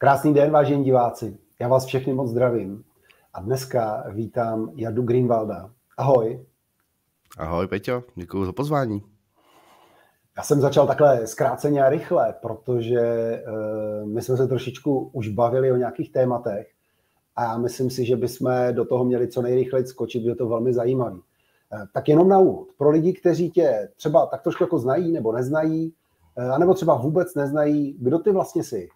Krásný den, vážení diváci. Já vás všechny moc zdravím. A dneska vítám Jadu Greenwalda. Ahoj. Ahoj, Peťo. Děkuji za pozvání. Já jsem začal takhle zkráceně a rychle, protože eh, my jsme se trošičku už bavili o nějakých tématech a já myslím si, že bychom do toho měli co nejrychleji skočit, je to velmi zajímavé. Eh, tak jenom na úvod. Pro lidi, kteří tě třeba tak trošku jako znají nebo neznají, eh, anebo třeba vůbec neznají, kdo ty vlastně jsi?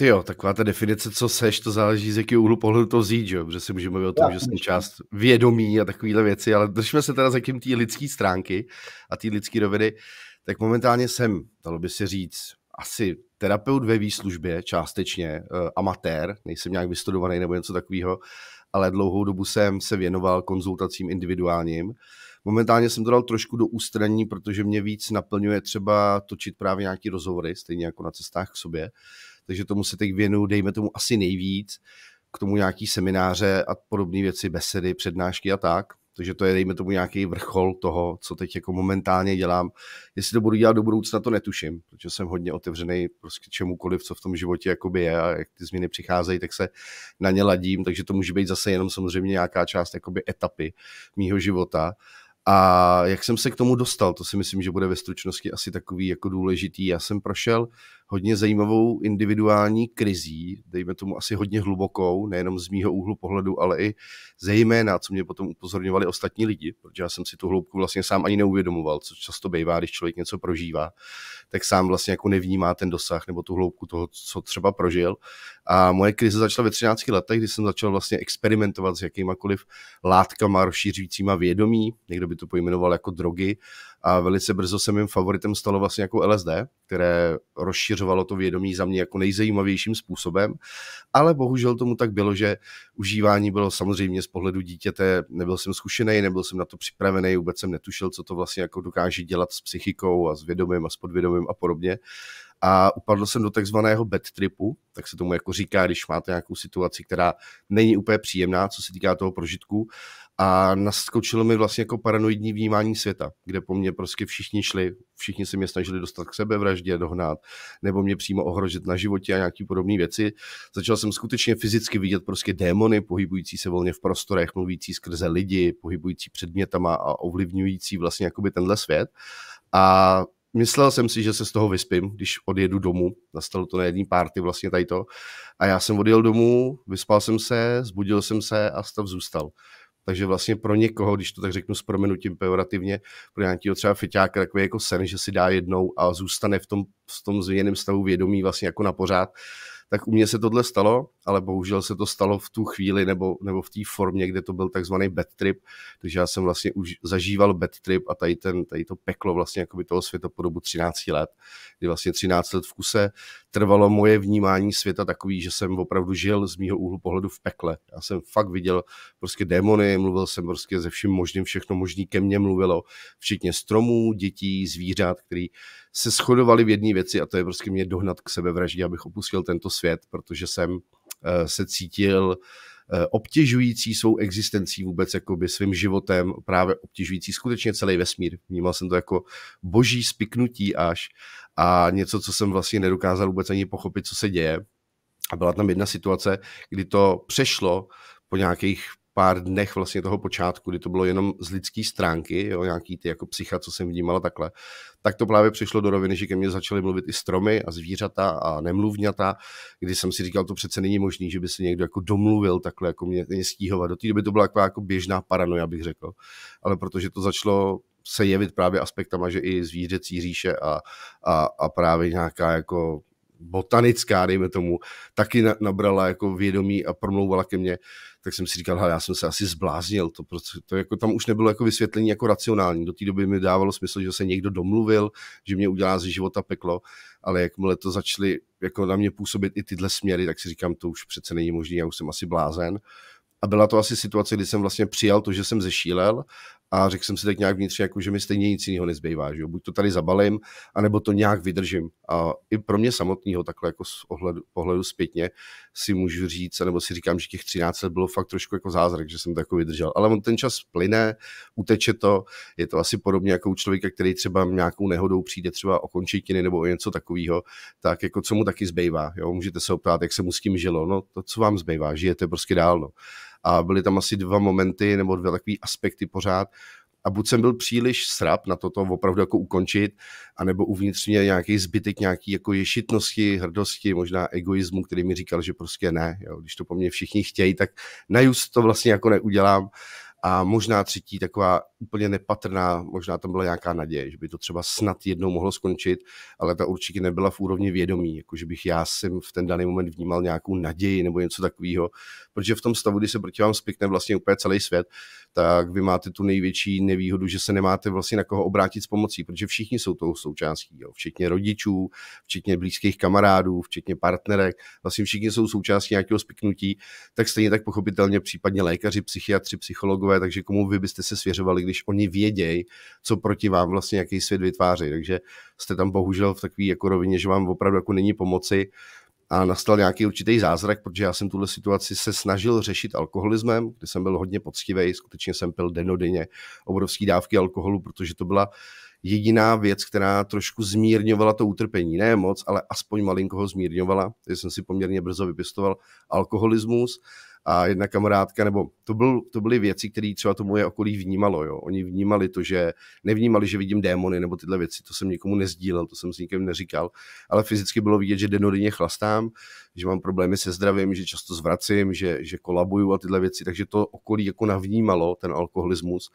Ty jo, taková ta definice, co seš, to záleží, z jakého úhlu pohledu to vzít, jo? protože si můžeme mluvit o tom, Já, že jsem část vědomí a takovéhle věci, ale držme se teda za kým té lidské stránky a té lidské roviny, tak momentálně jsem, dalo by se říct, asi terapeut ve výslužbě, částečně, uh, amatér, nejsem nějak vystudovaný nebo něco takového, ale dlouhou dobu jsem se věnoval konzultacím individuálním. Momentálně jsem to dal trošku do ústraní, protože mě víc naplňuje třeba točit právě nějaký rozhovory, stejně jako na cestách k sobě takže tomu se teď věnuju, dejme tomu asi nejvíc, k tomu nějaký semináře a podobné věci, besedy, přednášky a tak. Takže to je, dejme tomu, nějaký vrchol toho, co teď jako momentálně dělám. Jestli to budu dělat do budoucna, to netuším, protože jsem hodně otevřený prostě čemukoliv, co v tom životě jakoby je a jak ty změny přicházejí, tak se na ně ladím, takže to může být zase jenom samozřejmě nějaká část jakoby etapy mýho života. A jak jsem se k tomu dostal, to si myslím, že bude ve stručnosti asi takový jako důležitý. Já jsem prošel hodně zajímavou individuální krizí, dejme tomu asi hodně hlubokou, nejenom z mýho úhlu pohledu, ale i zejména, co mě potom upozorňovali ostatní lidi, protože já jsem si tu hloubku vlastně sám ani neuvědomoval, co často bývá, když člověk něco prožívá, tak sám vlastně jako nevnímá ten dosah nebo tu hloubku toho, co třeba prožil. A moje krize začala ve 13 letech, kdy jsem začal vlastně experimentovat s jakýmakoliv látkama rozšířujícíma vědomí, někdo by to pojmenoval jako drogy, a velice brzo se mým favoritem stalo vlastně jako LSD, které rozšiřovalo to vědomí za mě jako nejzajímavějším způsobem, ale bohužel tomu tak bylo, že užívání bylo samozřejmě z pohledu dítěte, nebyl jsem zkušený, nebyl jsem na to připravený, vůbec jsem netušil, co to vlastně jako dokáže dělat s psychikou a s vědomím a s podvědomím a podobně a upadl jsem do takzvaného bad tripu, tak se tomu jako říká, když máte nějakou situaci, která není úplně příjemná, co se týká toho prožitku a naskočilo mi vlastně jako paranoidní vnímání světa, kde po mně prostě všichni šli, všichni se mě snažili dostat k sebevraždě, dohnat, nebo mě přímo ohrožit na životě a nějaký podobné věci. Začal jsem skutečně fyzicky vidět prostě démony, pohybující se volně v prostorech, mluvící skrze lidi, pohybující předmětama a ovlivňující vlastně jakoby tenhle svět. A myslel jsem si, že se z toho vyspím, když odjedu domů. Nastalo to na jedné párty vlastně tady to. A já jsem odjel domů, vyspal jsem se, zbudil jsem se a stav zůstal. Takže vlastně pro někoho, když to tak řeknu s proměnutím pejorativně, pro nějakého třeba feťáka takový jako sen, že si dá jednou a zůstane v tom, v tom změněném stavu vědomí vlastně jako na pořád, tak u mě se tohle stalo, ale bohužel se to stalo v tu chvíli nebo, nebo v té formě, kde to byl takzvaný bad trip, takže já jsem vlastně už zažíval bad trip a tady, ten, tady to peklo vlastně jako by toho světopodobu 13 let, kdy vlastně 13 let v kuse trvalo moje vnímání světa takový, že jsem opravdu žil z mýho úhlu pohledu v pekle. Já jsem fakt viděl prostě démony, mluvil jsem prostě ze vším možným, všechno možný ke mně mluvilo, včetně stromů, dětí, zvířat, který se shodovali v jedné věci a to je prostě mě dohnat k sebevraždě, abych opustil tento svět, protože jsem eh, se cítil eh, obtěžující svou existencí vůbec jakoby svým životem, právě obtěžující skutečně celý vesmír. Vnímal jsem to jako boží spiknutí až a něco, co jsem vlastně nedokázal vůbec ani pochopit, co se děje. A byla tam jedna situace, kdy to přešlo po nějakých pár dnech vlastně toho počátku, kdy to bylo jenom z lidské stránky, jo, nějaký ty jako psycha, co jsem vnímal takhle, tak to právě přišlo do roviny, že ke mně začaly mluvit i stromy a zvířata a nemluvňata, kdy jsem si říkal, to přece není možný, že by se někdo jako domluvil takhle, jako mě, mě stíhovat. Do té doby to byla jako, jako běžná paranoja, bych řekl. Ale protože to začalo se jevit právě aspektama, že i zvířecí říše a, a, a právě nějaká jako botanická, dejme tomu, taky nabrala jako vědomí a promlouvala ke mně, tak jsem si říkal, já jsem se asi zbláznil, to, proto to jako, tam už nebylo jako vysvětlení jako racionální, do té doby mi dávalo smysl, že se někdo domluvil, že mě udělá ze života peklo, ale jakmile to začaly jako na mě působit i tyhle směry, tak si říkám, to už přece není možné, já už jsem asi blázen. A byla to asi situace, kdy jsem vlastně přijal to, že jsem zešílel a řekl jsem si tak nějak vnitřně, jako, že mi stejně nic jiného nezbývá, že jo? buď to tady zabalím, anebo to nějak vydržím. A i pro mě samotného, takhle jako z ohledu, pohledu zpětně, si můžu říct, nebo si říkám, že těch 13 let bylo fakt trošku jako zázrak, že jsem to jako vydržel. Ale on ten čas plyne, uteče to, je to asi podobně jako u člověka, který třeba nějakou nehodou přijde třeba o končetiny nebo o něco takového, tak jako co mu taky zbývá. Jo? Můžete se optát, jak se mu s tím žilo, no to co vám zbývá, žijete prostě dál. No a byly tam asi dva momenty nebo dva takové aspekty pořád, a buď jsem byl příliš srab na toto opravdu jako ukončit, anebo uvnitř mě nějaký zbytek nějaký jako ješitnosti, hrdosti, možná egoismu, který mi říkal, že prostě ne, jo, když to po mně všichni chtějí, tak na just to vlastně jako neudělám a možná třetí taková úplně nepatrná, možná tam byla nějaká naděje, že by to třeba snad jednou mohlo skončit, ale ta určitě nebyla v úrovni vědomí, jakože bych já jsem v ten daný moment vnímal nějakou naději nebo něco takového, protože v tom stavu, kdy se proti vám spikne vlastně úplně celý svět, tak vy máte tu největší nevýhodu, že se nemáte vlastně na koho obrátit s pomocí, protože všichni jsou tou součástí, jo, včetně rodičů, včetně blízkých kamarádů, včetně partnerek, vlastně všichni jsou součástí nějakého spiknutí, tak stejně tak pochopitelně případně lékaři, psychiatři, psychologové, takže komu vy byste se svěřovali, když oni vědějí, co proti vám vlastně nějaký svět vytváří. Takže jste tam bohužel v takové jako rovině, že vám opravdu jako není pomoci a nastal nějaký určitý zázrak, protože já jsem tuhle situaci se snažil řešit alkoholismem, kdy jsem byl hodně poctivý, skutečně jsem pil denodenně obrovské dávky alkoholu, protože to byla jediná věc, která trošku zmírňovala to utrpení. Ne moc, ale aspoň malinko ho zmírňovala, takže jsem si poměrně brzo vypěstoval alkoholismus a jedna kamarádka, nebo to, byl, to byly věci, které třeba to moje okolí vnímalo. Jo. Oni vnímali to, že nevnímali, že vidím démony nebo tyhle věci, to jsem nikomu nezdílel, to jsem s nikým neříkal, ale fyzicky bylo vidět, že denodenně chlastám, že mám problémy se zdravím, že často zvracím, že, že kolabuju a tyhle věci, takže to okolí jako navnímalo ten alkoholismus.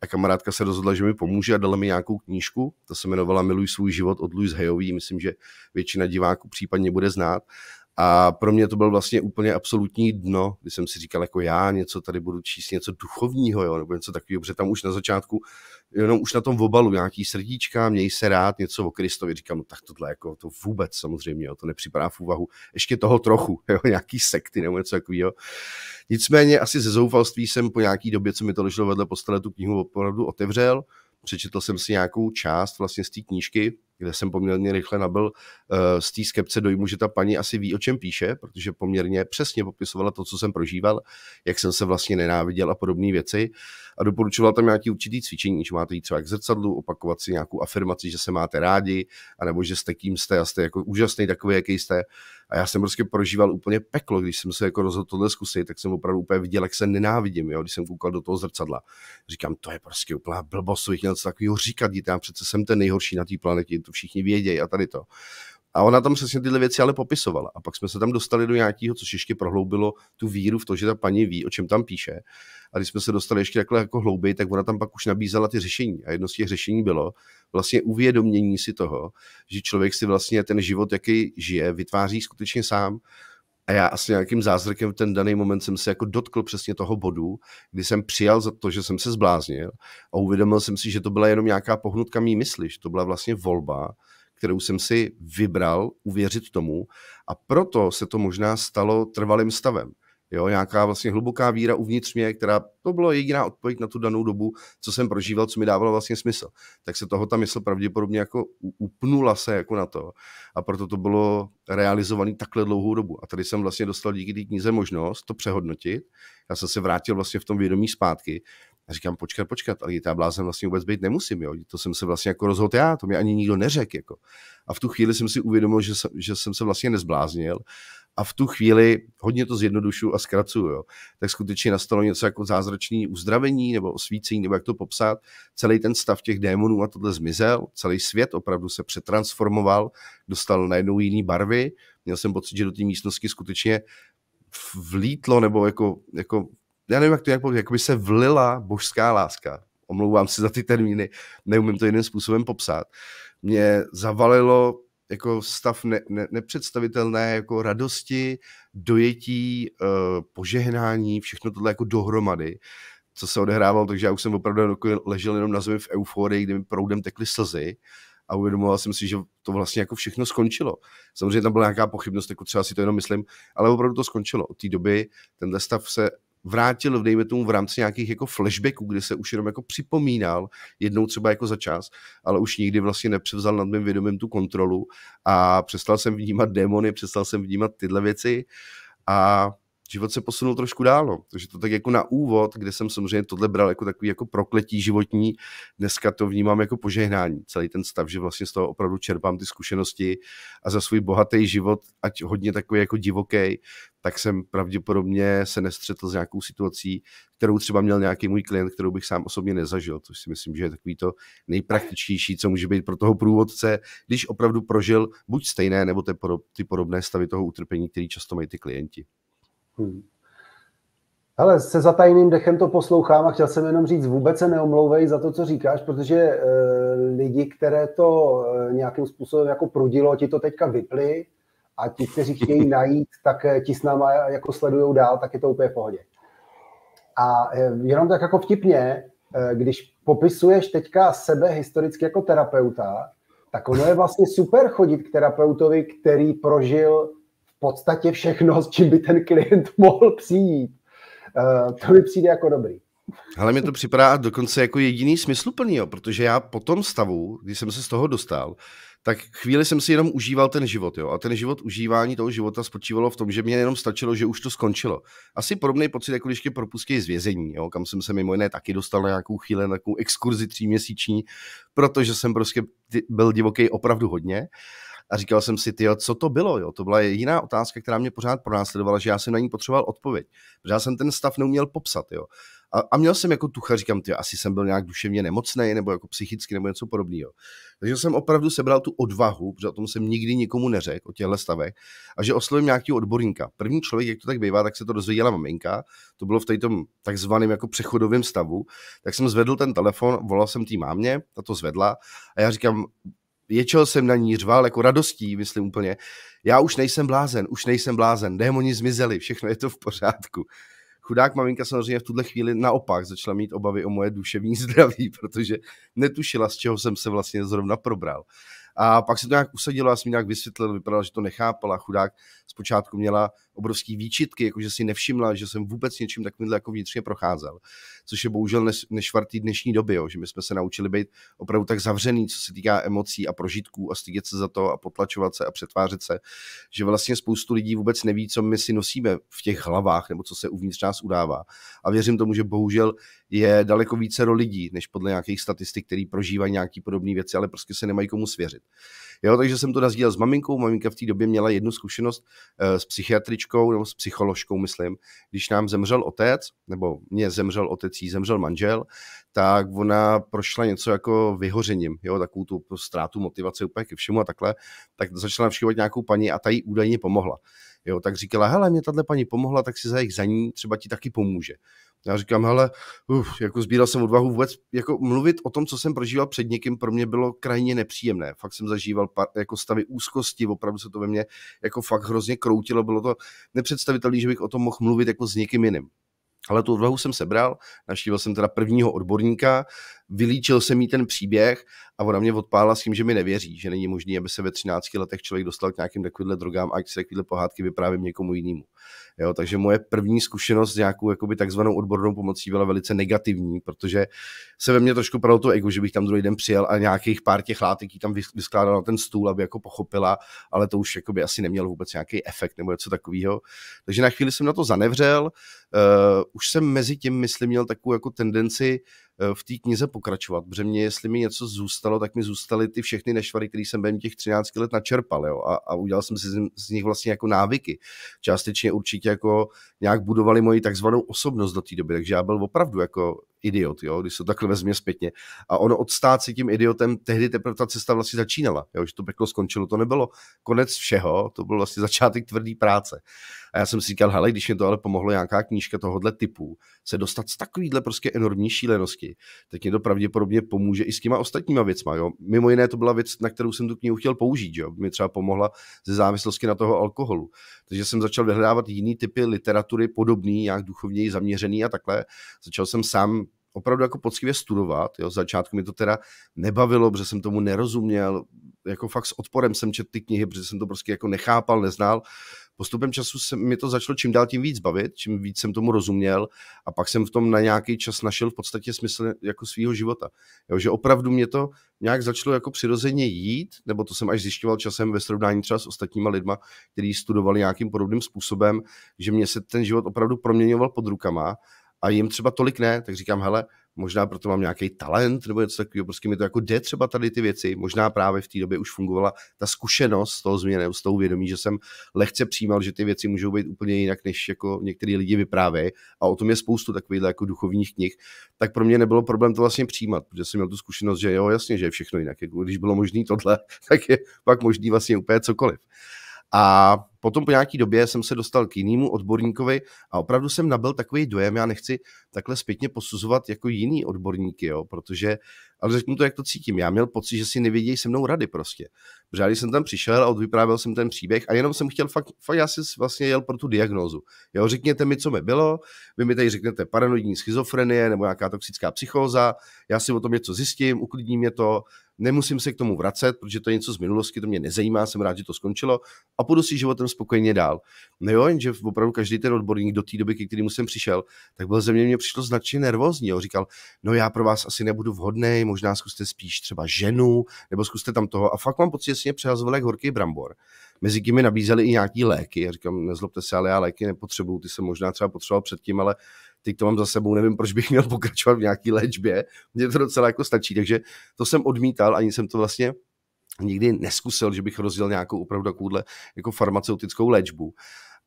A kamarádka se rozhodla, že mi pomůže a dala mi nějakou knížku. Ta se jmenovala Miluj svůj život od Louise Hayový. Myslím, že většina diváků případně bude znát. A pro mě to byl vlastně úplně absolutní dno, kdy jsem si říkal, jako já něco tady budu číst, něco duchovního, jo, nebo něco takového, protože tam už na začátku, jenom už na tom obalu nějaký srdíčka, měj se rád, něco o Kristovi. Říkám, no tak tohle jako to vůbec samozřejmě, jo, to nepřipadá v úvahu. Ještě toho trochu, jo, nějaký sekty nebo něco takového. Nicméně asi ze zoufalství jsem po nějaký době, co mi to leželo vedle postele, tu knihu opravdu otevřel, přečetl jsem si nějakou část vlastně z té knížky, kde jsem poměrně rychle nabil eh, z té skepce dojmu, že ta paní asi ví, o čem píše, protože poměrně přesně popisovala to, co jsem prožíval, jak jsem se vlastně nenáviděl a podobné věci. Uh, a doporučoval tam nějaký určitý cvičení, že máte jít třeba k zrcadlu, opakovat si nějakou afirmaci, že se máte rádi, anebo že jste kým jste a jste jako úžasný takový, jaký jste. A já jsem prostě prožíval úplně peklo, když jsem se jako rozhodl tohle zkusit, tak jsem opravdu úplně viděl, jak se nenávidím, jo, když jsem koukal do toho zrcadla. Říkám, to je prostě úplná blbost, bych měl něco takového říkat, dítě, já přece jsem ten nejhorší na té planetě, to všichni vědějí a tady to. A ona tam přesně tyhle věci ale popisovala. A pak jsme se tam dostali do nějakého, což ještě prohloubilo tu víru v to, že ta paní ví, o čem tam píše. A když jsme se dostali ještě takhle jako hlouběji, tak ona tam pak už nabízela ty řešení. A jedno z těch řešení bylo vlastně uvědomění si toho, že člověk si vlastně ten život, jaký žije, vytváří skutečně sám. A já asi nějakým zázrakem v ten daný moment jsem se jako dotkl přesně toho bodu, kdy jsem přijal za to, že jsem se zbláznil a uvědomil jsem si, že to byla jenom nějaká pohnutka mý mysli, že to byla vlastně volba, kterou jsem si vybral uvěřit tomu a proto se to možná stalo trvalým stavem. Jo, nějaká vlastně hluboká víra uvnitř mě, která to bylo jediná odpověď na tu danou dobu, co jsem prožíval, co mi dávalo vlastně smysl. Tak se toho ta mysl pravděpodobně jako upnula se jako na to. A proto to bylo realizované takhle dlouhou dobu. A tady jsem vlastně dostal díky té knize možnost to přehodnotit. Já jsem se vrátil vlastně v tom vědomí zpátky já říkám, počkat, počkat, ale já blázen vlastně vůbec být nemusím, jo. To jsem se vlastně jako rozhodl já, to mi ani nikdo neřekl, jako. A v tu chvíli jsem si uvědomil, že jsem, že jsem se vlastně nezbláznil a v tu chvíli hodně to zjednodušu a zkracuju, jo. Tak skutečně nastalo něco jako zázračné uzdravení nebo osvícení, nebo jak to popsat. Celý ten stav těch démonů a tohle zmizel, celý svět opravdu se přetransformoval, dostal najednou jiný barvy, měl jsem pocit, že do té místnosti skutečně vlítlo nebo jako, jako já nevím, jak to jak, povědět, Jakoby se vlila božská láska. Omlouvám se za ty termíny, neumím to jiným způsobem popsat. Mě zavalilo jako stav ne, ne, nepředstavitelné jako radosti, dojetí, e, požehnání, všechno tohle jako dohromady, co se odehrávalo, takže já už jsem opravdu jako ležel jenom na zemi v euforii, kdy mi proudem tekly slzy a uvědomoval jsem si, že to vlastně jako všechno skončilo. Samozřejmě tam byla nějaká pochybnost, jako třeba si to jenom myslím, ale opravdu to skončilo. Od té doby tenhle stav se vrátil, dejme tomu, v rámci nějakých jako flashbacků, kde se už jenom jako připomínal, jednou třeba jako za čas, ale už nikdy vlastně nepřevzal nad mým vědomím tu kontrolu a přestal jsem vnímat démony, přestal jsem vnímat tyhle věci a život se posunul trošku dál. No. Takže to tak jako na úvod, kde jsem samozřejmě tohle bral jako takový jako prokletí životní, dneska to vnímám jako požehnání, celý ten stav, že vlastně z toho opravdu čerpám ty zkušenosti a za svůj bohatý život, ať hodně takový jako divoký, tak jsem pravděpodobně se nestřetl s nějakou situací, kterou třeba měl nějaký můj klient, kterou bych sám osobně nezažil, což si myslím, že je takový to nejpraktičtější, co může být pro toho průvodce, když opravdu prožil buď stejné nebo ty podobné stavy toho utrpení, který často mají ty klienti. Hmm. Ale se za tajným dechem to poslouchám a chtěl jsem jenom říct, vůbec se neomlouvej za to, co říkáš, protože e, lidi, které to e, nějakým způsobem jako prudilo, ti to teďka vypli a ti, kteří chtějí najít, tak e, ti s náma jako sledujou dál, tak je to úplně v pohodě. A e, jenom tak jako vtipně, e, když popisuješ teďka sebe historicky jako terapeuta, tak ono je vlastně super chodit k terapeutovi, který prožil podstatě všechno, s čím by ten klient mohl přijít. Eh, to mi přijde jako dobrý. Ale mi to připadá dokonce jako jediný smysluplný, jo, protože já po tom stavu, když jsem se z toho dostal, tak chvíli jsem si jenom užíval ten život. Jo? A ten život, užívání toho života spočívalo v tom, že mě jenom stačilo, že už to skončilo. Asi podobný pocit, jako když tě propustí z vězení, jo? kam jsem se mimo jiné taky dostal na nějakou chvíli, na nějakou exkurzi tříměsíční, protože jsem prostě byl divoký opravdu hodně a říkal jsem si, tyjo, co to bylo, jo? To byla jiná otázka, která mě pořád pronásledovala, že já jsem na ní potřeboval odpověď, protože já jsem ten stav neuměl popsat, jo. A, a měl jsem jako tucha, říkám, ty, asi jsem byl nějak duševně nemocný, nebo jako psychicky, nebo něco podobného. Takže jsem opravdu sebral tu odvahu, protože o tom jsem nikdy nikomu neřekl, o těchto stavech, a že oslovím nějaký odborníka. První člověk, jak to tak bývá, tak se to dozvěděla maminka, to bylo v tom takzvaném jako přechodovém stavu, tak jsem zvedl ten telefon, volal jsem té mámě, ta to zvedla a já říkám, Ječel jsem na ní, řval jako radostí, myslím úplně. Já už nejsem blázen, už nejsem blázen, démoni zmizeli, všechno je to v pořádku. Chudák maminka samozřejmě v tuhle chvíli naopak začala mít obavy o moje duševní zdraví, protože netušila, z čeho jsem se vlastně zrovna probral. A pak se to nějak usadilo, já jsem nějak vysvětlil, vypadalo, že to nechápala. Chudák zpočátku měla obrovský výčitky, jakože si nevšimla, že jsem vůbec něčím takovýmhle jako vnitřně procházel, což je bohužel nešvartý dnešní doby, jo, že my jsme se naučili být opravdu tak zavřený, co se týká emocí a prožitků a stydět se za to a potlačovat se a přetvářet se, že vlastně spoustu lidí vůbec neví, co my si nosíme v těch hlavách nebo co se uvnitř nás udává. A věřím tomu, že bohužel je daleko více lidí, než podle nějakých statistik, který prožívají nějaký podobné věci, ale prostě se nemají komu svěřit. Jo, takže jsem to nazdílel s maminkou. Maminka v té době měla jednu zkušenost eh, s psychiatričkou nebo s psycholožkou, myslím. Když nám zemřel otec, nebo mě zemřel otec, jí zemřel manžel, tak ona prošla něco jako vyhořením, jo, takovou tu ztrátu motivace úplně ke všemu a takhle, tak začala navštěvovat nějakou paní a ta jí údajně pomohla jo, tak říkala, hele, mě tahle paní pomohla, tak si za jejich za ní třeba ti taky pomůže. Já říkám, hele, uf, jako sbíral jsem odvahu vůbec, jako mluvit o tom, co jsem prožíval před někým, pro mě bylo krajně nepříjemné. Fakt jsem zažíval par, jako stavy úzkosti, opravdu se to ve mně jako fakt hrozně kroutilo, bylo to nepředstavitelné, že bych o tom mohl mluvit jako s někým jiným. Ale tu odvahu jsem sebral, naštívil jsem teda prvního odborníka, vylíčil jsem jí ten příběh a ona mě odpála s tím, že mi nevěří, že není možné, aby se ve 13 letech člověk dostal k nějakým takovýmhle drogám a ať se takovýhle pohádky vyprávím někomu jinému. Jo, takže moje první zkušenost s nějakou jakoby, takzvanou odbornou pomocí byla velice negativní, protože se ve mně trošku pralo to ego, že bych tam druhý den přijel a nějakých pár těch látek tam vyskládal na ten stůl, aby jako pochopila, ale to už jakoby, asi nemělo vůbec nějaký efekt nebo něco takového. Takže na chvíli jsem na to zanevřel, uh, už jsem mezi tím, myslím, měl takovou jako tendenci uh, Eh, v té knize pokračovat, protože mě, jestli mi něco zůstalo, tak mi zůstaly ty všechny nešvary, které jsem během těch 13 let načerpal jo? A, a udělal jsem si z nich vlastně jako návyky. Částečně určitě jako nějak budovali moji takzvanou osobnost do té doby, takže já byl opravdu jako idiot, jo, když se to takhle vezmě zpětně. A ono odstát se tím idiotem, tehdy teprve ta cesta vlastně začínala, jo, že to peklo skončilo, to nebylo konec všeho, to byl vlastně začátek tvrdý práce. A já jsem si říkal, hele, když mě to ale pomohlo nějaká knížka tohohle typu, se dostat z takovýhle prostě enormní šílenosti, tak mě to pravděpodobně pomůže i s těma ostatníma věcma, jo. Mimo jiné to byla věc, na kterou jsem tu knihu chtěl použít, jo, mi třeba pomohla ze závislosti na toho alkoholu. Takže jsem začal vyhledávat jiný typy literatury, podobný, nějak duchovněji zaměřený a takhle. Začal jsem sám opravdu jako poctivě studovat. Jo. Z začátku mi to teda nebavilo, protože jsem tomu nerozuměl. Jako fakt s odporem jsem četl ty knihy, protože jsem to prostě jako nechápal, neznal. Postupem času se mi to začalo čím dál tím víc bavit, čím víc jsem tomu rozuměl a pak jsem v tom na nějaký čas našel v podstatě smysl jako svého života. Jo, že opravdu mě to nějak začalo jako přirozeně jít, nebo to jsem až zjišťoval časem ve srovnání třeba s ostatníma lidma, kteří studovali nějakým podobným způsobem, že mě se ten život opravdu proměňoval pod rukama a jim třeba tolik ne, tak říkám, hele, možná proto mám nějaký talent nebo něco takového, prostě mi to jako jde třeba tady ty věci, možná právě v té době už fungovala ta zkušenost z toho změny, z toho vědomí, že jsem lehce přijímal, že ty věci můžou být úplně jinak, než jako některý lidi vyprávějí a o tom je spoustu takových jako duchovních knih, tak pro mě nebylo problém to vlastně přijímat, protože jsem měl tu zkušenost, že jo, jasně, že je všechno jinak, jako když bylo možné tohle, tak je pak možný vlastně úplně cokoliv. A potom po nějaký době jsem se dostal k jinému odborníkovi a opravdu jsem nabil takový dojem, já nechci takhle zpětně posuzovat jako jiný odborníky, jo, protože, ale řeknu to, jak to cítím, já měl pocit, že si nevědějí se mnou rady prostě. Protože jsem tam přišel a odvyprávěl jsem ten příběh a jenom jsem chtěl fakt, fakt já si vlastně jel pro tu diagnózu. Jo, řekněte mi, co mi bylo, vy mi tady řeknete paranoidní schizofrenie nebo nějaká toxická psychóza, já si o tom něco zjistím, uklidní mě to, nemusím se k tomu vracet, protože to je něco z minulosti, to mě nezajímá, jsem rád, že to skončilo a půjdu si životem spokojeně dál. No jo, jenže opravdu každý ten odborník do té doby, ke kterému jsem přišel, tak byl ze mě, mě přišlo značně nervózní. Jo. Říkal, no já pro vás asi nebudu vhodný, možná zkuste spíš třeba ženu, nebo zkuste tam toho. A fakt mám pocit, že si mě přehazoval jak horký brambor. Mezi tím nabízeli i nějaký léky. Já říkám, nezlobte se, ale já léky nepotřebuju, ty jsem možná třeba potřeboval předtím, ale teď to mám za sebou, nevím, proč bych měl pokračovat v nějaké léčbě, mě to docela jako stačí, takže to jsem odmítal, ani jsem to vlastně nikdy neskusil, že bych rozděl nějakou opravdu takovouhle jako farmaceutickou léčbu.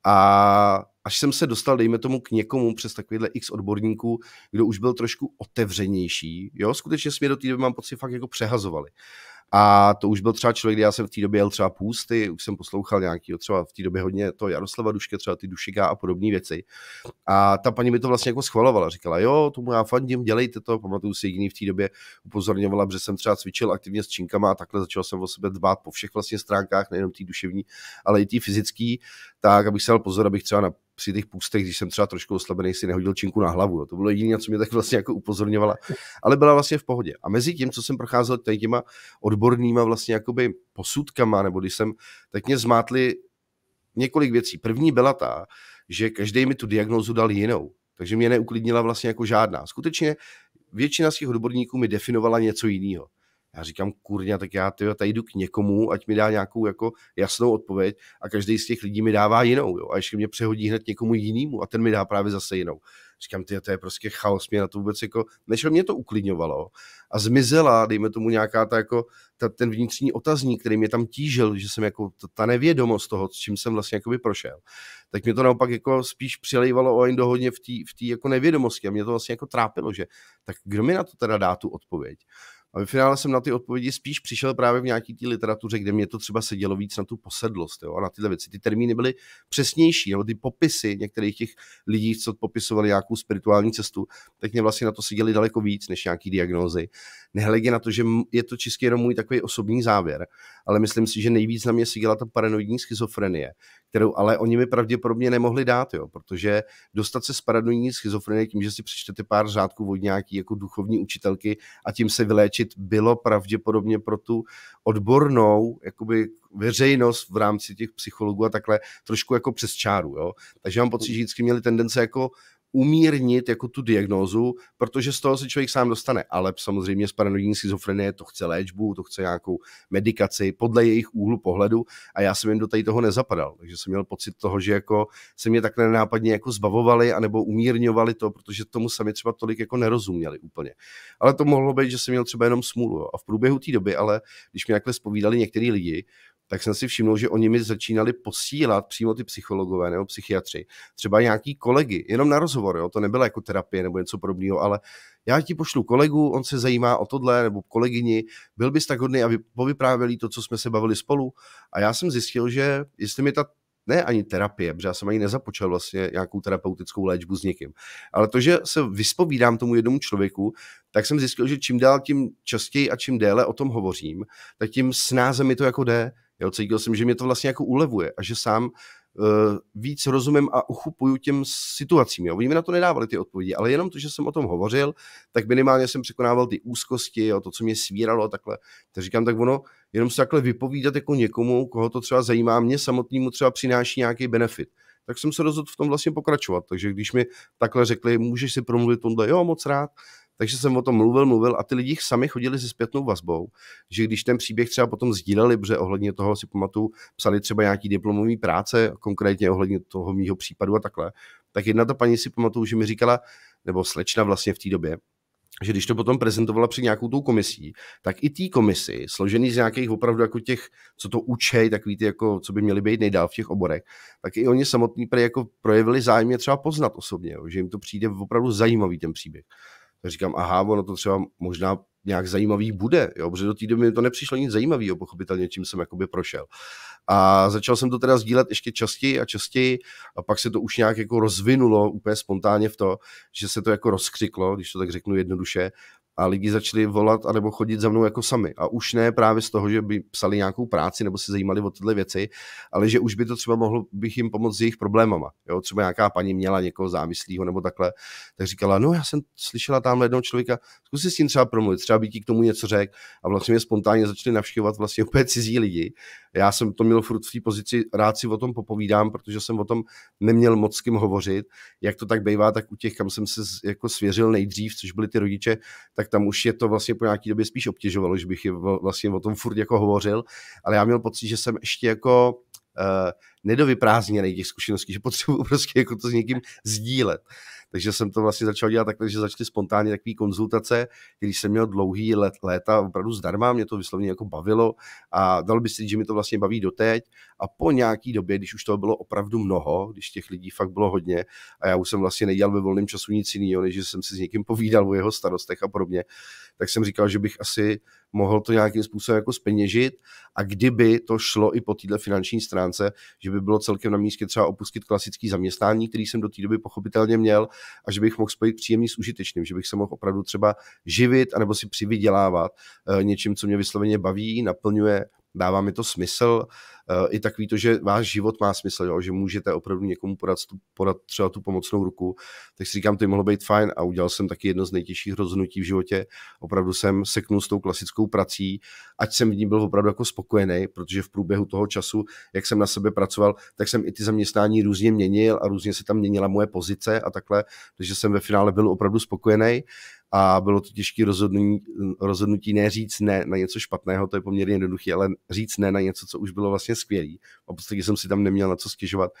A až jsem se dostal, dejme tomu, k někomu přes takovýhle x odborníků, kdo už byl trošku otevřenější, jo, skutečně jsme do té doby, mám pocit, fakt jako přehazovali. A to už byl třeba člověk, kdy já jsem v té době jel třeba půsty, už jsem poslouchal nějaký, třeba v té době hodně to Jaroslava Duške, třeba ty Dušika a podobné věci. A ta paní mi to vlastně jako schvalovala, říkala, jo, tomu já fandím, dělejte to, pamatuju si jiný v té době upozorňovala, že jsem třeba cvičil aktivně s činkama a takhle začal jsem o sebe dbát po všech vlastně stránkách, nejenom té duševní, ale i té fyzické, tak abych se dal pozor, abych třeba na při těch půstech, když jsem třeba trošku oslabený, si nehodil činku na hlavu. Jo. To bylo jediné, co mě tak vlastně jako upozorňovala, ale byla vlastně v pohodě. A mezi tím, co jsem procházel tady těma odbornýma vlastně jakoby posudkama, nebo když jsem, tak mě zmátli několik věcí. První byla ta, že každý mi tu diagnózu dal jinou. Takže mě neuklidnila vlastně jako žádná. Skutečně většina z těch odborníků mi definovala něco jiného. Já říkám, kurňa, tak já tyjo, tady jdu k někomu, ať mi dá nějakou jako jasnou odpověď a každý z těch lidí mi dává jinou. Jo? A ještě mě přehodí hned někomu jinému a ten mi dá právě zase jinou. Říkám, ty, to je prostě chaos, mě na to vůbec jako, než mě to uklidňovalo a zmizela, dejme tomu nějaká ta jako, ta, ten vnitřní otazník, který mě tam tížil, že jsem jako, ta, ta nevědomost toho, s čím jsem vlastně jakoby prošel, tak mě to naopak jako spíš přilejvalo o do hodně v té v jako nevědomosti a mě to vlastně jako trápilo, že tak kdo mi na to teda dá tu odpověď. A ve finále jsem na ty odpovědi spíš přišel právě v nějaký té literatuře, kde mě to třeba sedělo víc na tu posedlost jo, a na tyhle věci. Ty termíny byly přesnější, nebo ty popisy některých těch lidí, co popisovali nějakou spirituální cestu, tak mě vlastně na to seděli daleko víc než nějaký diagnózy nehledě na to, že je to čistě jenom můj takový osobní závěr, ale myslím si, že nejvíc na mě si dělá ta paranoidní schizofrenie, kterou ale oni mi pravděpodobně nemohli dát, jo, protože dostat se z paranoidní schizofrenie tím, že si přečtete pár řádků od nějaký jako duchovní učitelky a tím se vyléčit, bylo pravděpodobně pro tu odbornou jakoby veřejnost v rámci těch psychologů a takhle trošku jako přes čáru. Jo. Takže mám pocit, že vždycky měli tendence jako umírnit jako tu diagnózu, protože z toho se člověk sám dostane. Ale samozřejmě z paranoidní schizofrenie to chce léčbu, to chce nějakou medikaci podle jejich úhlu pohledu a já jsem jim do tady toho nezapadal. Takže jsem měl pocit toho, že jako se mě tak nenápadně jako zbavovali anebo umírňovali to, protože tomu sami třeba tolik jako nerozuměli úplně. Ale to mohlo být, že jsem měl třeba jenom smůlu. A v průběhu té doby, ale když mi takhle spovídali některý lidi, tak jsem si všiml, že oni mi začínali posílat přímo ty psychologové nebo psychiatři, třeba nějaký kolegy, jenom na rozhovor, jo? to nebyla jako terapie nebo něco podobného, ale já ti pošlu kolegu, on se zajímá o tohle, nebo kolegyni, byl bys tak hodný, aby povyprávěli to, co jsme se bavili spolu. A já jsem zjistil, že jestli mi ta ne ani terapie, protože já jsem ani nezapočal vlastně nějakou terapeutickou léčbu s někým. Ale to, že se vyspovídám tomu jednomu člověku, tak jsem zjistil, že čím dál tím častěji a čím déle o tom hovořím, tak tím snáze mi to jako jde, Jo, cítil jsem, že mě to vlastně jako ulevuje a že sám uh, víc rozumím a uchupuju těm situacím. Jo. Oni mi na to nedávali ty odpovědi, ale jenom to, že jsem o tom hovořil, tak minimálně jsem překonával ty úzkosti, jo, to, co mě svíralo a takhle. Tak říkám, tak ono, jenom se takhle vypovídat jako někomu, koho to třeba zajímá, mě samotnému třeba přináší nějaký benefit tak jsem se rozhodl v tom vlastně pokračovat. Takže když mi takhle řekli, můžeš si promluvit tomhle, jo, moc rád, takže jsem o tom mluvil, mluvil a ty lidi sami chodili se zpětnou vazbou, že když ten příběh třeba potom sdíleli, protože ohledně toho si pamatuju, psali třeba nějaký diplomový práce, konkrétně ohledně toho mýho případu a takhle, tak jedna ta paní si pamatuju, že mi říkala, nebo slečna vlastně v té době, že když to potom prezentovala před nějakou tou komisí, tak i té komisi, složený z nějakých opravdu jako těch, co to učej, takový ty, jako, co by měli být nejdál v těch oborech, tak i oni samotní jako projevili zájem třeba poznat osobně, jo, že jim to přijde opravdu zajímavý ten příběh tak říkám, aha, ono to třeba možná nějak zajímavý bude, jo, protože do té doby mi to nepřišlo nic zajímavého, pochopitelně, čím jsem jakoby prošel. A začal jsem to teda sdílet ještě častěji a častěji a pak se to už nějak jako rozvinulo úplně spontánně v to, že se to jako rozkřiklo, když to tak řeknu jednoduše, a lidi začali volat a nebo chodit za mnou jako sami. A už ne právě z toho, že by psali nějakou práci nebo se zajímali o tyhle věci, ale že už by to třeba mohlo, bych jim pomoct s jejich problémama. Jo? Třeba nějaká paní měla někoho závislého nebo takhle, tak říkala, no já jsem slyšela tamhle jednoho člověka, zkus si s tím třeba promluvit, třeba by ti k tomu něco řekl a vlastně mě spontánně začali navštěvovat vlastně úplně cizí lidi. Já jsem to měl furt v té pozici, rád si o tom popovídám, protože jsem o tom neměl moc s kým hovořit. Jak to tak bývá, tak u těch, kam jsem se jako svěřil nejdřív, což byly ty rodiče, tak tam už je to vlastně po nějaký době spíš obtěžovalo, že bych vlastně o tom furt jako hovořil, ale já měl pocit, že jsem ještě jako uh, eh, nedovyprázněný těch zkušeností, že potřebuji prostě jako to s někým sdílet. Takže jsem to vlastně začal dělat takhle, že začaly spontánně takové konzultace, když jsem měl dlouhý let, léta opravdu zdarma, mě to vyslovně jako bavilo a dal by si že mi to vlastně baví doteď. A po nějaký době, když už toho bylo opravdu mnoho, když těch lidí fakt bylo hodně a já už jsem vlastně nedělal ve volném času nic jiného, než že jsem si s někým povídal o jeho starostech a podobně, tak jsem říkal, že bych asi mohl to nějakým způsobem jako speněžit a kdyby to šlo i po této finanční stránce, že by bylo celkem na místě třeba opustit klasický zaměstnání, který jsem do té doby pochopitelně měl a že bych mohl spojit příjemný s užitečným, že bych se mohl opravdu třeba živit anebo si přivydělávat eh, něčím, co mě vysloveně baví, naplňuje dává mi to smysl. Eh, I takový to, že váš život má smysl, jo? že můžete opravdu někomu podat, tu, podat třeba tu pomocnou ruku, tak si říkám, to by mohlo být fajn a udělal jsem taky jedno z nejtěžších rozhodnutí v životě. Opravdu jsem seknul s tou klasickou prací, ať jsem v ní byl opravdu jako spokojený, protože v průběhu toho času, jak jsem na sebe pracoval, tak jsem i ty zaměstnání různě měnil a různě se tam měnila moje pozice a takhle, takže jsem ve finále byl opravdu spokojený a bylo to těžké rozhodnutí, rozhodnutí ne říct ne na něco špatného, to je poměrně jednoduché, ale říct ne na něco, co už bylo vlastně skvělé. A v podstatě jsem si tam neměl na co stěžovat.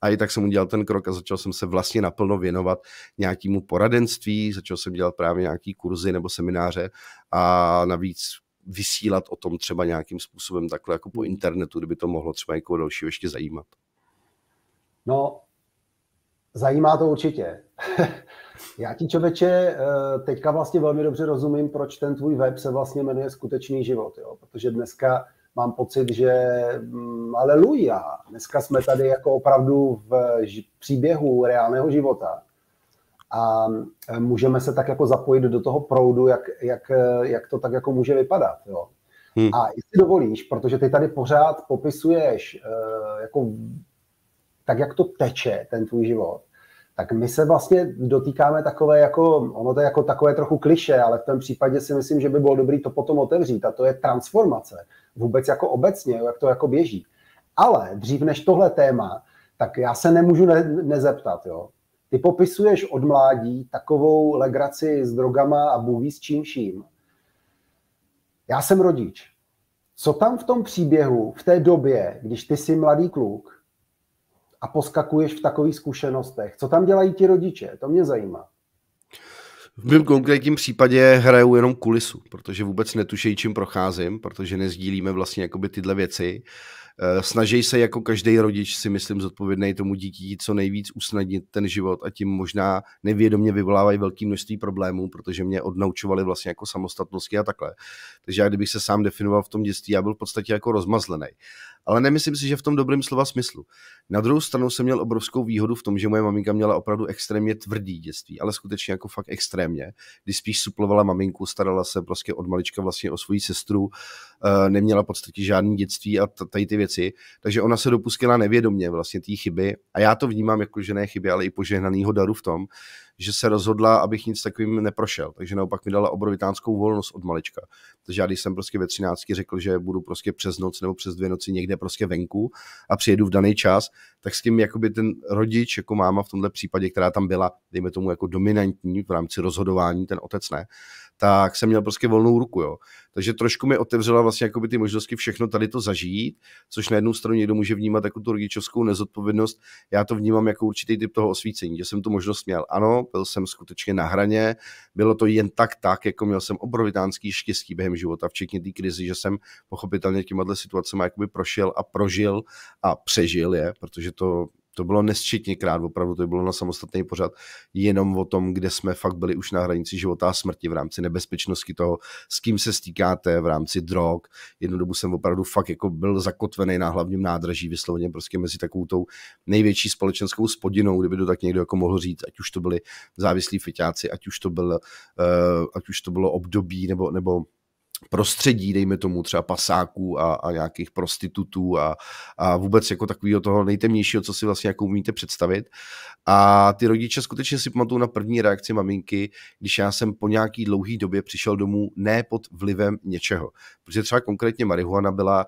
A i tak jsem udělal ten krok a začal jsem se vlastně naplno věnovat nějakému poradenství, začal jsem dělat právě nějaký kurzy nebo semináře a navíc vysílat o tom třeba nějakým způsobem takhle jako po internetu, kdyby to mohlo třeba někoho dalšího ještě zajímat. No, Zajímá to určitě. Já ti čověče eh, teďka vlastně velmi dobře rozumím, proč ten tvůj web se vlastně jmenuje Skutečný život, jo? protože dneska mám pocit, že mm, aleluja, dneska jsme tady jako opravdu v příběhu reálného života a eh, můžeme se tak jako zapojit do toho proudu, jak, jak, eh, jak to tak jako může vypadat. Jo? Hmm. A jestli dovolíš, protože ty tady pořád popisuješ jako tak jak to teče, ten tvůj život, tak my se vlastně dotýkáme takové jako, ono to je jako takové trochu kliše, ale v tom případě si myslím, že by bylo dobré to potom otevřít a to je transformace vůbec jako obecně, jak to jako běží. Ale dřív než tohle téma, tak já se nemůžu ne, nezeptat, jo. Ty popisuješ od mládí takovou legraci s drogama a bůví s čím vším. Já jsem rodič. Co tam v tom příběhu, v té době, když ty jsi mladý kluk, a poskakuješ v takových zkušenostech. Co tam dělají ti rodiče? To mě zajímá. V mém konkrétním případě hraju jenom kulisu, protože vůbec netušejí, čím procházím, protože nezdílíme vlastně jakoby tyhle věci. Eh, Snaží se jako každý rodič, si myslím, zodpovědný tomu dítí co nejvíc usnadnit ten život a tím možná nevědomě vyvolávají velké množství problémů, protože mě odnaučovali vlastně jako samostatnosti a takhle. Takže já kdybych se sám definoval v tom dětství, já byl v podstatě jako rozmazlený ale nemyslím si, že v tom dobrém slova smyslu. Na druhou stranu jsem měl obrovskou výhodu v tom, že moje maminka měla opravdu extrémně tvrdý dětství, ale skutečně jako fakt extrémně, kdy spíš suplovala maminku, starala se prostě od malička vlastně o svoji sestru, eh, neměla v podstatě žádný dětství a tady ty věci, takže ona se dopustila nevědomě vlastně té chyby a já to vnímám jako, že ne chyby, ale i požehnanýho daru v tom, že se rozhodla, abych nic takovým neprošel. Takže naopak mi dala obrovitánskou volnost od malička. Takže já, když jsem prostě ve 13 řekl, že budu prostě přes noc nebo přes dvě noci někde prostě venku a přijedu v daný čas, tak s tím jakoby ten rodič, jako máma v tomhle případě, která tam byla, dejme tomu jako dominantní v rámci rozhodování, ten otec ne, tak jsem měl prostě volnou ruku, jo. Takže trošku mi otevřela vlastně jakoby ty možnosti všechno tady to zažít, což na jednu stranu někdo může vnímat jako tu rodičovskou nezodpovědnost. Já to vnímám jako určitý typ toho osvícení, že jsem tu možnost měl. Ano, byl jsem skutečně na hraně, bylo to jen tak tak, jako měl jsem obrovitánský štěstí během života, včetně té krizi, že jsem pochopitelně těma situacemi prošel a prožil a přežil je, protože to to bylo krát, opravdu to bylo na samostatný pořad, jenom o tom, kde jsme fakt byli už na hranici života a smrti v rámci nebezpečnosti toho, s kým se stýkáte v rámci drog. Jednu dobu jsem opravdu fakt jako byl zakotvený na hlavním nádraží, vysloveně prostě mezi takovou tou největší společenskou spodinou, kdyby to tak někdo jako mohl říct, ať už to byli závislí feťáci, ať už to, byl, eh, ať už to bylo období nebo, nebo prostředí, dejme tomu třeba pasáků a, a nějakých prostitutů a, a vůbec jako takového toho nejtemnějšího, co si vlastně jako umíte představit. A ty rodiče skutečně si pamatují na první reakci maminky, když já jsem po nějaký dlouhý době přišel domů ne pod vlivem něčeho. Protože třeba konkrétně marihuana byla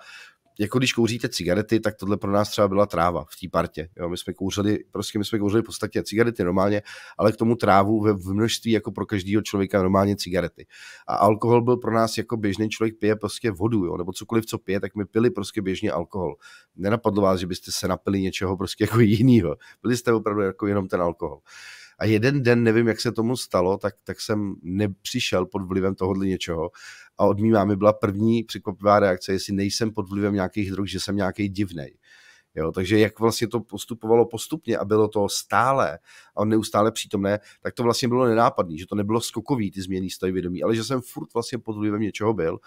jako když kouříte cigarety, tak tohle pro nás třeba byla tráva v té partě. Jo, my jsme kouřili, prostě my jsme kouřili v podstatě cigarety normálně, ale k tomu trávu ve v množství jako pro každého člověka normálně cigarety. A alkohol byl pro nás jako běžný člověk pije prostě vodu, jo, nebo cokoliv, co pije, tak my pili prostě běžně alkohol. Nenapadlo vás, že byste se napili něčeho prostě jako jiného. Byli jste opravdu jako jenom ten alkohol. A jeden den, nevím, jak se tomu stalo, tak, tak jsem nepřišel pod vlivem tohohle něčeho a od mý mámy byla první překvapivá reakce, jestli nejsem pod vlivem nějakých drog, že jsem nějaký divnej. Jo, takže jak vlastně to postupovalo postupně a bylo to stále a neustále přítomné, tak to vlastně bylo nenápadný, že to nebylo skokový ty změny stavy vědomí, ale že jsem furt vlastně pod vlivem něčeho byl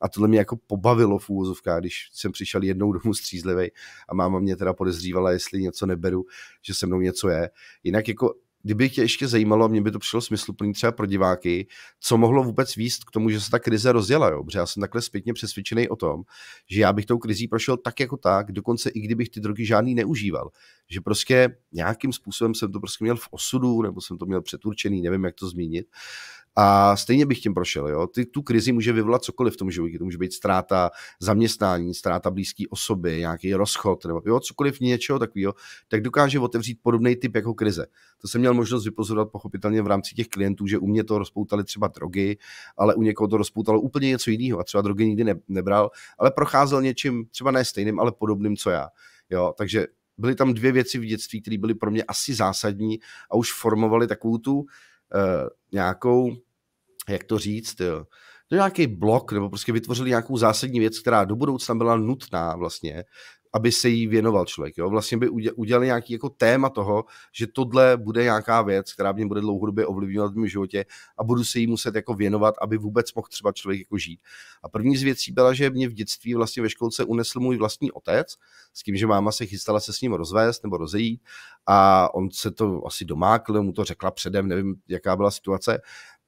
a tohle mě jako pobavilo v úvozovkách, když jsem přišel jednou domů střízlivý a máma mě teda podezřívala, jestli něco neberu, že se mnou něco je. Jinak jako kdyby tě ještě zajímalo, a mě by to přišlo smysluplný třeba pro diváky, co mohlo vůbec výst k tomu, že se ta krize rozjela, jo? Protože já jsem takhle zpětně přesvědčený o tom, že já bych tou krizí prošel tak jako tak, dokonce i kdybych ty drogy žádný neužíval. Že prostě nějakým způsobem jsem to prostě měl v osudu, nebo jsem to měl přeturčený, nevím, jak to zmínit. Uh, a stejně bych tím prošel. Jo? Ty, tu krizi může vyvolat cokoliv v tom životě. To může být ztráta zaměstnání, ztráta blízké osoby, nějaký rozchod, nebo jo, cokoliv něčeho takového, tak dokáže otevřít podobný typ jako krize. To jsem měl možnost vypozorovat pochopitelně v rámci těch klientů, že u mě to rozpoutali třeba drogy, ale u někoho to rozpoutalo úplně něco jiného a třeba drogy nikdy ne, nebral, ale procházel něčím třeba ne stejným, ale podobným, co já. Jo, takže byly tam dvě věci v dětství, které byly pro mě asi zásadní a už formovaly takovou tu uh, nějakou jak to říct, jo, to je nějaký blok, nebo prostě vytvořili nějakou zásadní věc, která do budoucna byla nutná vlastně, aby se jí věnoval člověk. Jo? Vlastně by udělali nějaký jako téma toho, že tohle bude nějaká věc, která mě bude dlouhodobě ovlivňovat v mém životě a budu se jí muset jako věnovat, aby vůbec mohl třeba člověk jako žít. A první z věcí byla, že mě v dětství vlastně ve školce unesl můj vlastní otec, s tím, že máma se chystala se s ním rozvést nebo rozejít a on se to asi domákl, mu to řekla předem, nevím, jaká byla situace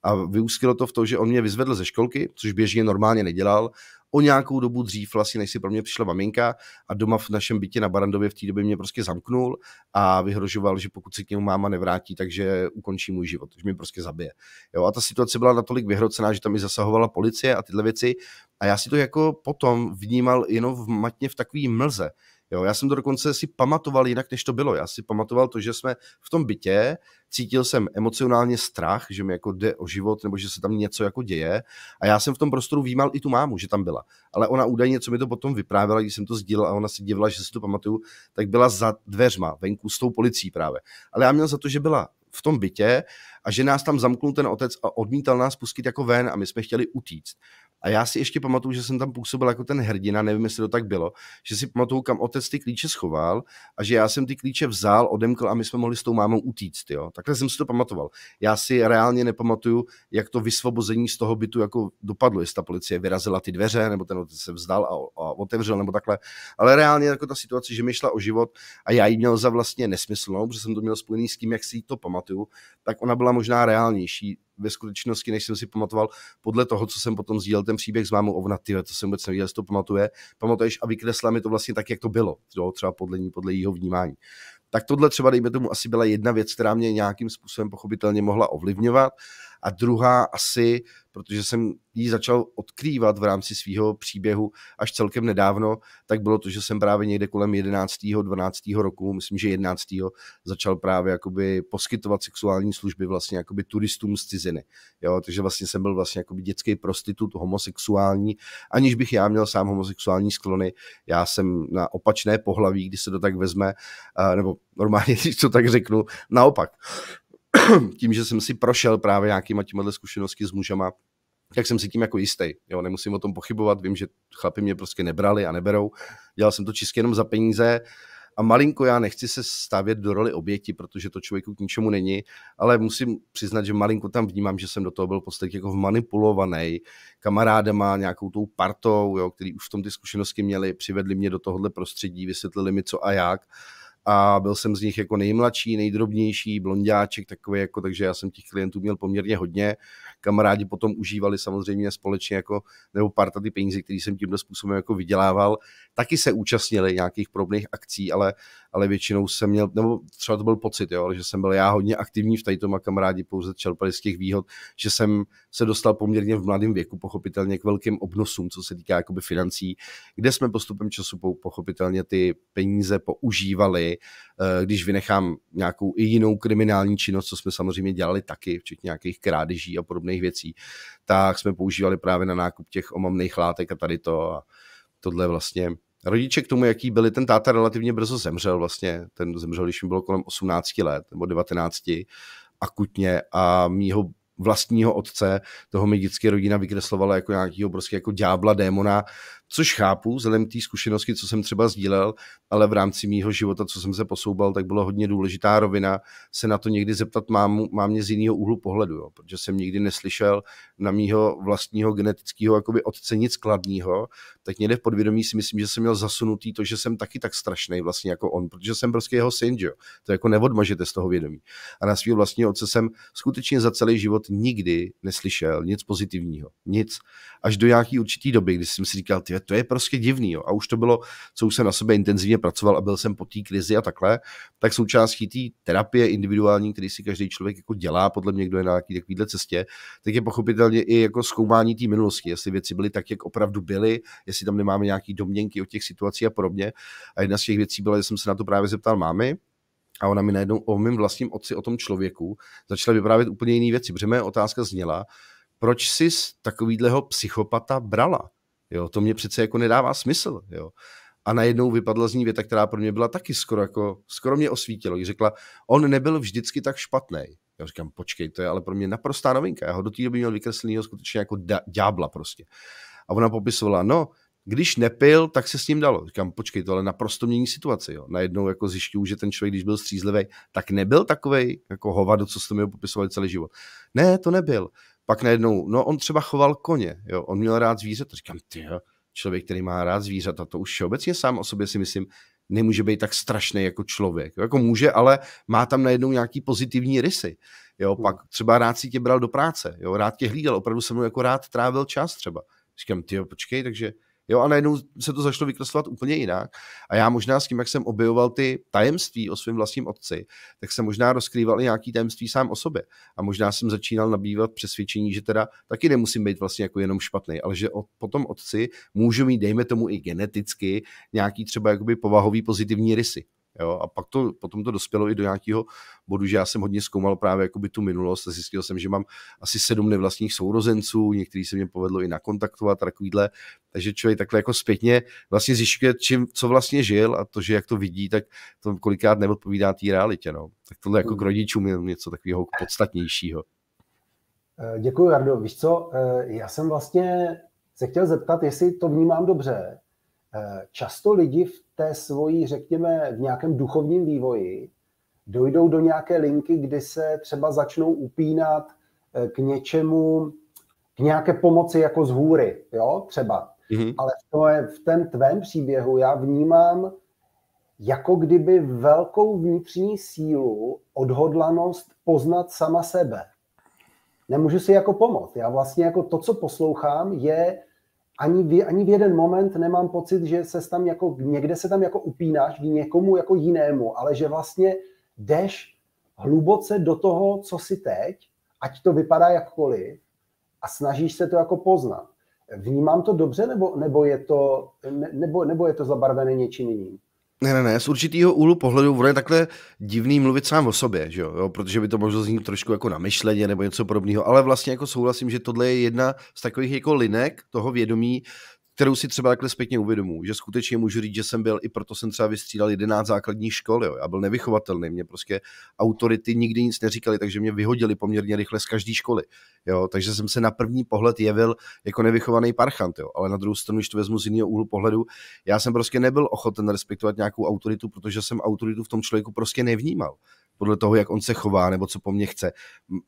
a vyústilo to v to, že on mě vyzvedl ze školky, což běžně normálně nedělal, o nějakou dobu dřív, vlastně než si pro mě přišla maminka a doma v našem bytě na Barandově v té době mě prostě zamknul a vyhrožoval, že pokud se k němu máma nevrátí, takže ukončí můj život, že mě prostě zabije. Jo, a ta situace byla natolik vyhrocená, že tam i zasahovala policie a tyhle věci. A já si to jako potom vnímal jenom v matně v takové mlze, Jo, já jsem to dokonce si pamatoval jinak, než to bylo. Já si pamatoval to, že jsme v tom bytě, cítil jsem emocionálně strach, že mi jako jde o život nebo že se tam něco jako děje. A já jsem v tom prostoru výmal i tu mámu, že tam byla. Ale ona údajně, co mi to potom vyprávěla, když jsem to sdílel a ona se divila, že si to pamatuju, tak byla za dveřma, venku s tou policií právě. Ale já měl za to, že byla v tom bytě a že nás tam zamknul ten otec a odmítal nás pustit jako ven a my jsme chtěli utíct. A já si ještě pamatuju, že jsem tam působil jako ten hrdina, nevím, jestli to tak bylo, že si pamatuju, kam otec ty klíče schoval a že já jsem ty klíče vzal, odemkl a my jsme mohli s tou mámou utíct. Jo? Takhle jsem si to pamatoval. Já si reálně nepamatuju, jak to vysvobození z toho bytu jako dopadlo, jestli ta policie vyrazila ty dveře, nebo ten otec se vzdal a, a otevřel, nebo takhle. Ale reálně jako ta situace, že mi šla o život a já ji měl za vlastně nesmyslnou, protože jsem to měl spojený s tím, jak si to pamatuju, tak ona byla možná reálnější ve skutečnosti, než jsem si pamatoval, podle toho, co jsem potom sdílel ten příběh s mámou Ovna, tyhle, to jsem vůbec nevěděl, jestli to pamatuje, pamatuješ a vykresla mi to vlastně tak, jak to bylo, jo, třeba podle ní, podle jejího vnímání. Tak tohle třeba, dejme tomu, asi byla jedna věc, která mě nějakým způsobem pochopitelně mohla ovlivňovat. Uh, a druhá asi, protože jsem ji začal odkrývat v rámci svého příběhu až celkem nedávno, tak bylo to, že jsem právě někde kolem 11. 12. roku, myslím, že 11. začal právě jakoby poskytovat sexuální služby vlastně jakoby turistům z ciziny. Jo, takže vlastně jsem byl vlastně jakoby dětský prostitut homosexuální, aniž bych já měl sám homosexuální sklony. Já jsem na opačné pohlaví, když se to tak vezme, eh, nebo normálně, když to tak řeknu, naopak. tím, že jsem si prošel právě nějakýma těmahle zkušenosti s mužama, tak jsem si tím jako jistý. Jo, nemusím o tom pochybovat, vím, že chlapi mě prostě nebrali a neberou. Dělal jsem to čistě jenom za peníze a malinko já nechci se stavět do roli oběti, protože to člověku k ničemu není, ale musím přiznat, že malinko tam vnímám, že jsem do toho byl podstatě jako manipulovaný kamarádama, nějakou tou partou, jo, který už v tom ty zkušenosti měli, přivedli mě do tohohle prostředí, vysvětlili mi co a jak a byl jsem z nich jako nejmladší, nejdrobnější, blondáček takový, jako, takže já jsem těch klientů měl poměrně hodně. Kamarádi potom užívali samozřejmě společně jako, nebo parta ty peníze, které jsem tímto způsobem jako vydělával. Taky se účastnili nějakých podobných akcí, ale ale většinou jsem měl, nebo třeba to byl pocit, jo, ale že jsem byl já hodně aktivní v tajtom a kamarádi pouze čerpali z těch výhod, že jsem se dostal poměrně v mladém věku, pochopitelně k velkým obnosům, co se týká jakoby financí, kde jsme postupem času pochopitelně ty peníze používali, eh, když vynechám nějakou i jinou kriminální činnost, co jsme samozřejmě dělali taky, včetně nějakých krádeží a podobných věcí, tak jsme používali právě na nákup těch omamných látek a tady to a tohle vlastně Rodiče k tomu, jaký byli, ten táta relativně brzo zemřel vlastně, ten zemřel, když mi bylo kolem 18 let nebo 19 akutně a mýho vlastního otce, toho mi vždycky rodina vykreslovala jako nějakého prostě jako ďábla, démona, což chápu, vzhledem k té zkušenosti, co jsem třeba sdílel, ale v rámci mýho života, co jsem se posoubal, tak bylo hodně důležitá rovina se na to někdy zeptat mámu, mámě z jiného úhlu pohledu, jo, protože jsem nikdy neslyšel na mýho vlastního genetického jakoby otce nic kladného, tak někde v podvědomí si myslím, že jsem měl zasunutý to, že jsem taky tak strašný vlastně jako on, protože jsem prostě jeho syn, jo. To jako neodmažete z toho vědomí. A na svého vlastního otce jsem skutečně za celý život nikdy neslyšel nic pozitivního. Nic. Až do nějaký určitý doby, kdy jsem si říkal, ty že to je prostě divný. Jo. A už to bylo, co už jsem na sobě intenzivně pracoval a byl jsem po té krizi a takhle, tak součástí té terapie individuální, který si každý člověk jako dělá, podle mě, kdo je na nějaký takovýhle cestě, tak je pochopitelně i jako zkoumání té minulosti, jestli věci byly tak, jak opravdu byly, jestli tam nemáme nějaký domněnky o těch situacích a podobně. A jedna z těch věcí byla, že jsem se na to právě zeptal mámy, a ona mi najednou o mém vlastním otci, o tom člověku, začala vyprávět úplně jiné věci. Protože moje otázka zněla, proč jsi takovýhleho psychopata brala? Jo, to mě přece jako nedává smysl. Jo. A najednou vypadla z ní věta, která pro mě byla taky skoro, jako, skoro mě osvítilo. Jí řekla, on nebyl vždycky tak špatný. Já říkám, počkej, to je ale pro mě naprostá novinka. Já ho do té doby měl vykreslenýho skutečně jako ďábla prostě. A ona popisovala, no, když nepil, tak se s ním dalo. Říkám, počkej, to ale naprosto mění situaci. Jo. Najednou jako zjišťuju, že ten člověk, když byl střízlivý, tak nebyl takovej jako hovado, co jste mi popisovali celý život. Ne, to nebyl pak najednou, no on třeba choval koně, jo, on měl rád zvířata, říkám, ty jo, člověk, který má rád zvířata, to už obecně sám o sobě si myslím, nemůže být tak strašný jako člověk. Jo, jako může, ale má tam najednou nějaký pozitivní rysy. Jo, hmm. pak třeba rád si tě bral do práce, jo, rád tě hlídal, opravdu se mnou jako rád trávil čas třeba. Říkám, ty počkej, takže Jo, a najednou se to začalo vykreslovat úplně jinak. A já možná s tím, jak jsem objevoval ty tajemství o svém vlastním otci, tak jsem možná rozkrýval i nějaký tajemství sám o sobě. A možná jsem začínal nabývat přesvědčení, že teda taky nemusím být vlastně jako jenom špatný, ale že po tom otci můžu mít, dejme tomu i geneticky, nějaký třeba jakoby povahový pozitivní rysy. Jo? A pak to, potom to dospělo i do nějakého bodu, že já jsem hodně zkoumal právě jakoby tu minulost a zjistil jsem, že mám asi sedm nevlastních sourozenců, některý se mě povedlo i nakontaktovat, takovýhle. Takže člověk takhle jako zpětně vlastně zjišťuje, čím, co vlastně žil a to, že jak to vidí, tak to kolikrát neodpovídá té realitě. No. Tak tohle jako k hmm. rodičům je něco takového podstatnějšího. Eh, Děkuji, Jardo. Víš co, eh, já jsem vlastně se chtěl zeptat, jestli to vnímám dobře. Eh, často lidi v té svojí, řekněme, v nějakém duchovním vývoji, dojdou do nějaké linky, kdy se třeba začnou upínat eh, k něčemu, k nějaké pomoci jako z hůry, jo, třeba. Mm-hmm. Ale to je, v tom tvém příběhu já vnímám jako kdyby velkou vnitřní sílu, odhodlanost poznat sama sebe. Nemůžu si jako pomoct. Já vlastně jako to, co poslouchám, je ani v, ani v jeden moment nemám pocit, že se tam jako, někde se tam jako upínáš v někomu jako jinému, ale že vlastně jdeš hluboce do toho, co si teď, ať to vypadá jakkoliv, a snažíš se to jako poznat. Vnímám to dobře, nebo, nebo, je, to, ne, nebo, nebo je to zabarvené něčím jiným? Ne, ne, ne, z určitého úhlu pohledu ono je takhle divný mluvit sám o sobě, že jo? jo? protože by to možná znít trošku jako namyšleně nebo něco podobného, ale vlastně jako souhlasím, že tohle je jedna z takových jako linek toho vědomí, kterou si třeba takhle zpětně uvědomu, že skutečně můžu říct, že jsem byl, i proto jsem třeba vystřídal 11 základních škol, jo. já byl nevychovatelný, mě prostě autority nikdy nic neříkali, takže mě vyhodili poměrně rychle z každé školy, jo. takže jsem se na první pohled jevil jako nevychovaný parchant, jo. ale na druhou stranu, když to vezmu z jiného úhlu pohledu, já jsem prostě nebyl ochoten respektovat nějakou autoritu, protože jsem autoritu v tom člověku prostě nevnímal podle toho, jak on se chová nebo co po mně chce.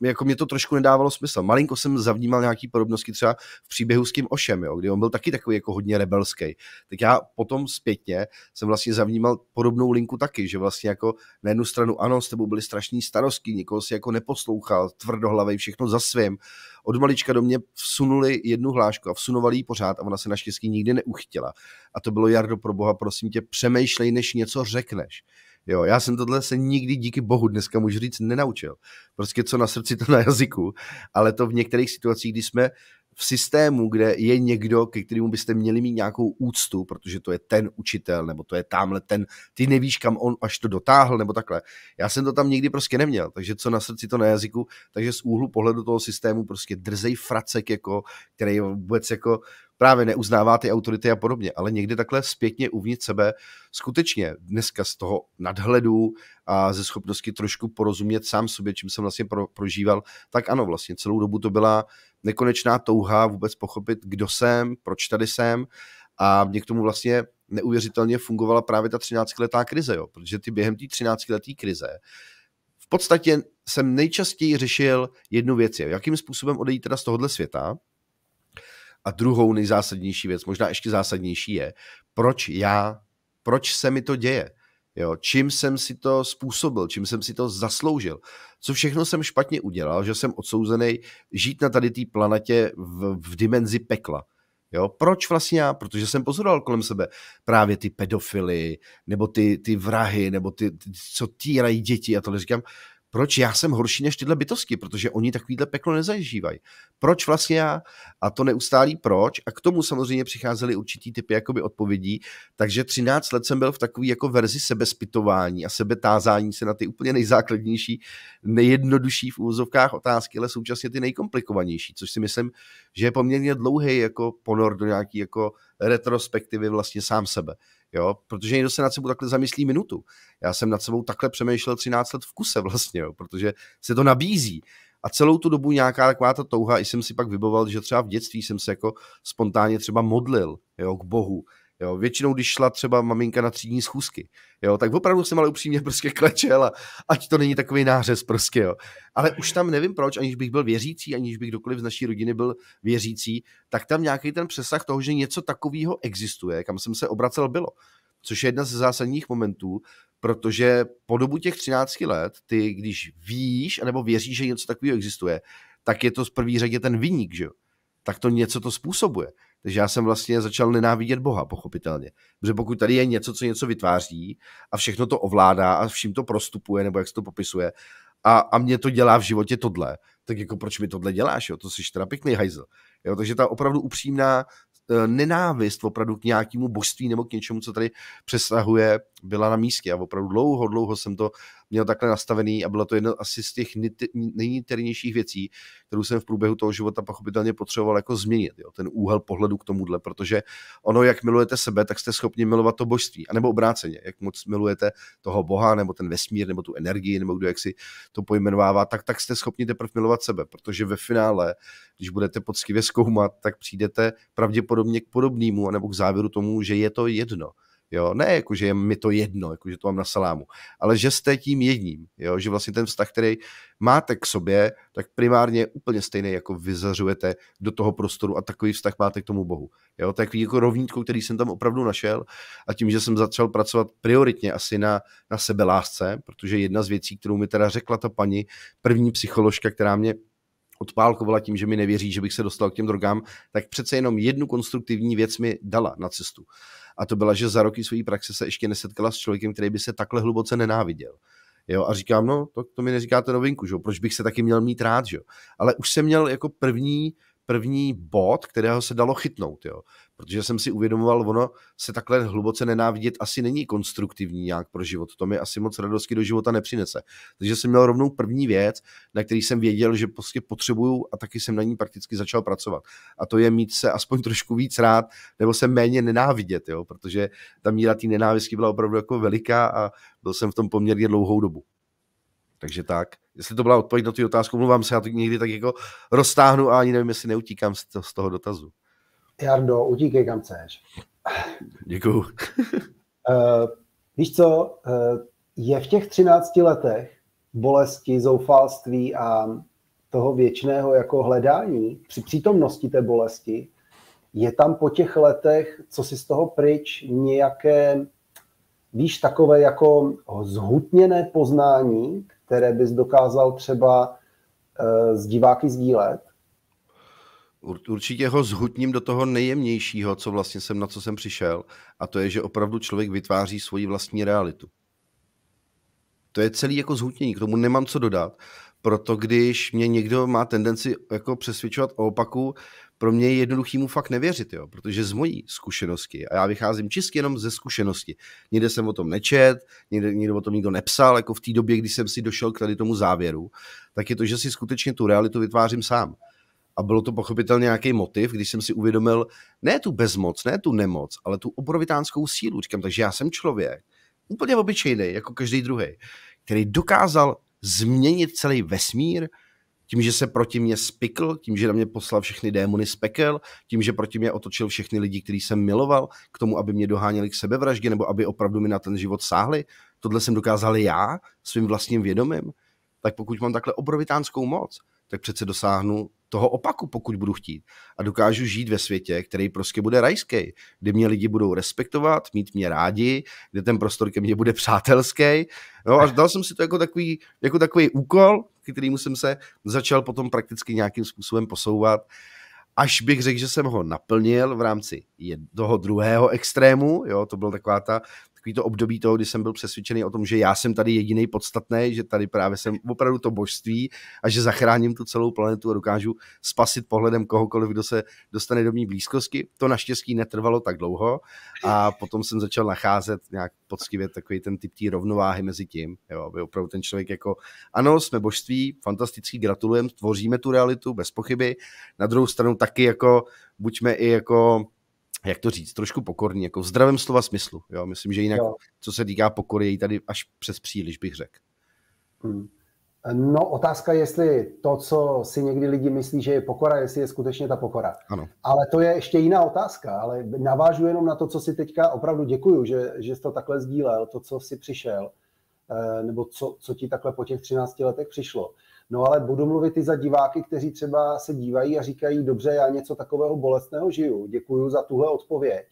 Jako mě to trošku nedávalo smysl. Malinko jsem zavnímal nějaký podobnosti třeba v příběhu s tím Ošem, jo, kdy on byl taky takový jako hodně rebelský. Tak já potom zpětně jsem vlastně zavnímal podobnou linku taky, že vlastně jako na jednu stranu ano, s tebou byli strašní starostky, nikoho si jako neposlouchal, tvrdohlavej, všechno za svým. Od malička do mě vsunuli jednu hlášku a vsunovali ji pořád a ona se naštěstí nikdy neuchytila. A to bylo Jardo pro boha, prosím tě, přemýšlej, než něco řekneš. Jo, já jsem tohle se nikdy díky bohu dneska můžu říct nenaučil. Prostě co na srdci, to na jazyku, ale to v některých situacích, kdy jsme v systému, kde je někdo, ke kterému byste měli mít nějakou úctu, protože to je ten učitel, nebo to je tamhle ten, ty nevíš, kam on až to dotáhl, nebo takhle. Já jsem to tam nikdy prostě neměl, takže co na srdci, to na jazyku, takže z úhlu pohledu toho systému prostě drzej fracek, jako, který vůbec jako právě neuznává ty autority a podobně, ale někdy takhle zpětně uvnitř sebe skutečně dneska z toho nadhledu a ze schopnosti trošku porozumět sám sobě, čím jsem vlastně pro, prožíval, tak ano, vlastně celou dobu to byla nekonečná touha vůbec pochopit, kdo jsem, proč tady jsem a mě k tomu vlastně neuvěřitelně fungovala právě ta 13-letá krize, jo, protože ty během té 13 letý krize v podstatě jsem nejčastěji řešil jednu věc, jakým způsobem odejít teda z tohohle světa, a druhou nejzásadnější věc, možná ještě zásadnější je, proč já, proč se mi to děje. Jo, čím jsem si to způsobil, čím jsem si to zasloužil, co všechno jsem špatně udělal, že jsem odsouzený žít na tady té planetě v, v dimenzi pekla. Jo, proč vlastně já? Protože jsem pozoroval kolem sebe právě ty pedofily, nebo ty, ty vrahy, nebo ty, ty co týrají děti a to říkám, proč já jsem horší než tyhle bytosti, protože oni takovýhle peklo nezažívají. Proč vlastně já? A to neustálí proč. A k tomu samozřejmě přicházely určitý typy jakoby odpovědí. Takže 13 let jsem byl v takový jako verzi sebespytování a sebetázání se na ty úplně nejzákladnější, nejjednodušší v úvozovkách otázky, ale současně ty nejkomplikovanější, což si myslím, že je poměrně dlouhý jako ponor do nějaký jako retrospektivy vlastně sám sebe jo, protože někdo se nad sebou takhle zamyslí minutu. Já jsem nad sebou takhle přemýšlel 13 let v kuse vlastně, jo, protože se to nabízí. A celou tu dobu nějaká taková ta touha, i jsem si pak vyboval, že třeba v dětství jsem se jako spontánně třeba modlil jo, k Bohu Jo, většinou, když šla třeba maminka na třídní schůzky, jo, tak opravdu jsem ale upřímně prostě klečel a ať to není takový nářez prostě, jo. Ale už tam nevím proč, aniž bych byl věřící, aniž bych kdokoliv z naší rodiny byl věřící, tak tam nějaký ten přesah toho, že něco takového existuje, kam jsem se obracel, bylo. Což je jedna ze zásadních momentů, protože po dobu těch 13 let, ty když víš, nebo věříš, že něco takového existuje, tak je to z první řadě ten vyník, že jo. Tak to něco to způsobuje takže já jsem vlastně začal nenávidět Boha, pochopitelně. Protože pokud tady je něco, co něco vytváří a všechno to ovládá a vším to prostupuje, nebo jak se to popisuje, a, a mě to dělá v životě tohle, tak jako proč mi tohle děláš, jo? to jsi teda pěkný hajzl. Jo? Takže ta opravdu upřímná e, nenávist opravdu k nějakému božství nebo k něčemu, co tady přesahuje, byla na místě a opravdu dlouho, dlouho jsem to měl takhle nastavený a bylo to jedno asi z těch nejniternějších věcí, kterou jsem v průběhu toho života pochopitelně potřeboval jako změnit, jo, ten úhel pohledu k tomuhle, protože ono, jak milujete sebe, tak jste schopni milovat to božství, anebo obráceně, jak moc milujete toho boha, nebo ten vesmír, nebo tu energii, nebo kdo jak si to pojmenovává, tak, tak jste schopni teprve milovat sebe, protože ve finále, když budete poctivě zkoumat, tak přijdete pravděpodobně k podobnému, anebo k závěru tomu, že je to jedno Jo? Ne, jako, že je mi to jedno, jako, že to mám na salámu, ale že jste tím jedním, jo? že vlastně ten vztah, který máte k sobě, tak primárně je úplně stejný, jako vyzařujete do toho prostoru a takový vztah máte k tomu Bohu. Jo? Takový jako rovnítko, který jsem tam opravdu našel a tím, že jsem začal pracovat prioritně asi na, na sebelásce, protože jedna z věcí, kterou mi teda řekla ta paní, první psycholožka, která mě odpálkovala tím, že mi nevěří, že bych se dostal k těm drogám, tak přece jenom jednu konstruktivní věc mi dala na cestu a to byla, že za roky své praxe se ještě nesetkala s člověkem, který by se takhle hluboce nenáviděl. Jo, a říkám, no, to, to mi neříkáte novinku, že? proč bych se taky měl mít rád, že? ale už jsem měl jako první první bod, kterého se dalo chytnout, jo. Protože jsem si uvědomoval, ono se takhle hluboce nenávidět asi není konstruktivní nějak pro život. To mi asi moc radosti do života nepřinese. Takže jsem měl rovnou první věc, na který jsem věděl, že prostě potřebuju a taky jsem na ní prakticky začal pracovat. A to je mít se aspoň trošku víc rád, nebo se méně nenávidět, jo. Protože ta míra té nenávisky byla opravdu jako veliká a byl jsem v tom poměrně dlouhou dobu. Takže tak, jestli to byla odpověď na tu otázku, mluvám se, já to někdy tak jako roztáhnu a ani nevím, jestli neutíkám z, to, z toho dotazu. Jardo, utíkej kam chceš. Děkuju. uh, víš co, uh, je v těch 13 letech bolesti, zoufalství a toho věčného jako hledání, při přítomnosti té bolesti, je tam po těch letech, co si z toho pryč, nějaké, víš, takové jako zhutněné poznání, které bys dokázal třeba eh, z diváky sdílet? Určitě ho zhutním do toho nejjemnějšího, co vlastně jsem, na co jsem přišel, a to je, že opravdu člověk vytváří svoji vlastní realitu. To je celý jako zhutnění, k tomu nemám co dodat. Proto když mě někdo má tendenci jako přesvědčovat o opaku, pro mě je jednoduchý mu fakt nevěřit, jo? protože z mojí zkušenosti, a já vycházím čistě jenom ze zkušenosti, někde jsem o tom nečet, někde, někde o tom nikdo nepsal, jako v té době, kdy jsem si došel k tady tomu závěru, tak je to, že si skutečně tu realitu vytvářím sám. A bylo to pochopitelně nějaký motiv, když jsem si uvědomil ne tu bezmoc, ne tu nemoc, ale tu obrovitánskou sílu. Říkám, takže já jsem člověk, úplně obyčejný, jako každý druhý, který dokázal změnit celý vesmír, tím, že se proti mě spikl, tím, že na mě poslal všechny démony z pekel, tím, že proti mě otočil všechny lidi, který jsem miloval, k tomu, aby mě doháněli k sebevraždě nebo aby opravdu mi na ten život sáhli. Tohle jsem dokázal já svým vlastním vědomím. Tak pokud mám takhle obrovitánskou moc, tak přece dosáhnu toho opaku, pokud budu chtít. A dokážu žít ve světě, který prostě bude rajský, kde mě lidi budou respektovat, mít mě rádi, kde ten prostor ke mně bude přátelský. No a dal jsem si to jako takový, jako takový úkol, který jsem se začal potom prakticky nějakým způsobem posouvat až bych řekl, že jsem ho naplnil v rámci toho druhého extrému, jo, to byla taková ta takový to období toho, kdy jsem byl přesvědčený o tom, že já jsem tady jediný podstatný, že tady právě jsem opravdu to božství a že zachráním tu celou planetu a dokážu spasit pohledem kohokoliv, kdo se dostane do mý blízkosti. To naštěstí netrvalo tak dlouho a potom jsem začal nacházet nějak poctivě takový ten typ té rovnováhy mezi tím, jo, aby opravdu ten člověk jako, ano, jsme božství, fantastický, gratulujeme, tvoříme tu realitu, bez pochyby. Na druhou stranu taky jako buďme i jako jak to říct, trošku pokorný, jako v zdravém slova smyslu. Jo? Myslím, že jinak, jo. co se týká pokory, je tady až přes příliš, bych řekl. Hmm. No, otázka, jestli to, co si někdy lidi myslí, že je pokora, jestli je skutečně ta pokora. Ano. Ale to je ještě jiná otázka, ale navážu jenom na to, co si teďka opravdu děkuju, že, že jsi to takhle sdílel, to, co si přišel, eh, nebo co, co ti takhle po těch 13 letech přišlo. No ale budu mluvit i za diváky, kteří třeba se dívají a říkají, dobře, já něco takového bolestného žiju, Děkuju za tuhle odpověď.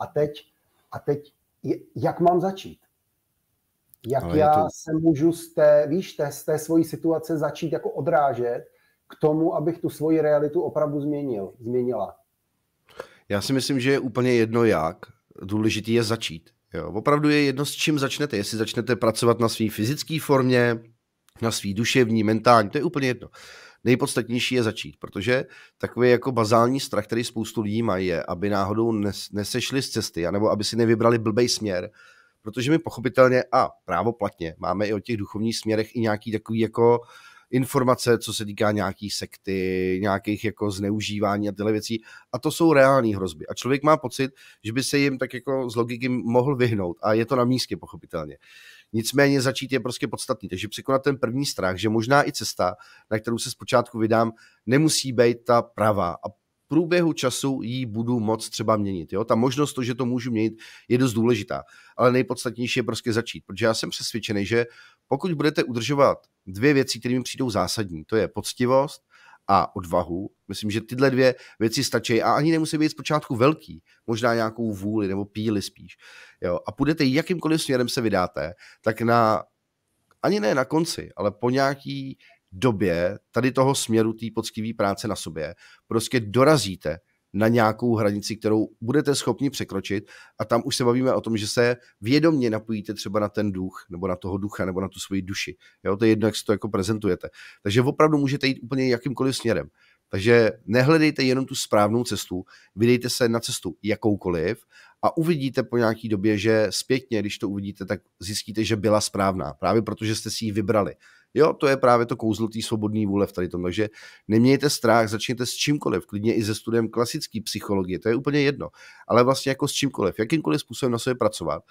A teď, a teď jak mám začít? Jak já to... se můžu z té, víš, té, z té svojí situace začít jako odrážet k tomu, abych tu svoji realitu opravdu změnil, změnila? Já si myslím, že je úplně jedno jak, důležitý je začít. Jo, opravdu je jedno, s čím začnete. Jestli začnete pracovat na své fyzické formě, na svý duševní, mentální, to je úplně jedno. Nejpodstatnější je začít, protože takový jako bazální strach, který spoustu lidí mají, je, aby náhodou nesešli z cesty, anebo aby si nevybrali blbej směr, protože my pochopitelně a právoplatně máme i o těch duchovních směrech i nějaký takový jako informace, co se týká nějaký sekty, nějakých jako zneužívání a tyhle věcí. A to jsou reální hrozby. A člověk má pocit, že by se jim tak jako z logiky mohl vyhnout. A je to na místě, pochopitelně. Nicméně začít je prostě podstatný. Takže překonat ten první strach, že možná i cesta, na kterou se zpočátku vydám, nemusí být ta pravá. A průběhu času ji budu moc třeba měnit. Jo? Ta možnost to, že to můžu měnit, je dost důležitá. Ale nejpodstatnější je prostě začít, protože já jsem přesvědčený, že pokud budete udržovat dvě věci, které mi přijdou zásadní, to je poctivost a odvahu. Myslím, že tyhle dvě věci stačí a ani nemusí být zpočátku velký, možná nějakou vůli nebo píli spíš. Jo? A půjdete jakýmkoliv směrem se vydáte, tak na, ani ne na konci, ale po nějaký době tady toho směru té poctivé práce na sobě prostě dorazíte na nějakou hranici, kterou budete schopni překročit a tam už se bavíme o tom, že se vědomně napojíte třeba na ten duch, nebo na toho ducha, nebo na tu svoji duši. Jo, to je jedno, jak se to jako prezentujete. Takže opravdu můžete jít úplně jakýmkoliv směrem. Takže nehledejte jenom tu správnou cestu, vydejte se na cestu jakoukoliv a uvidíte po nějaký době, že zpětně, když to uvidíte, tak zjistíte, že byla správná, právě protože jste si ji vybrali. Jo, to je právě to kouzlo té svobodné vůle v tady tom. Takže nemějte strach, začněte s čímkoliv, klidně i ze studiem klasické psychologie, to je úplně jedno, ale vlastně jako s čímkoliv, jakýmkoliv způsobem na sobě pracovat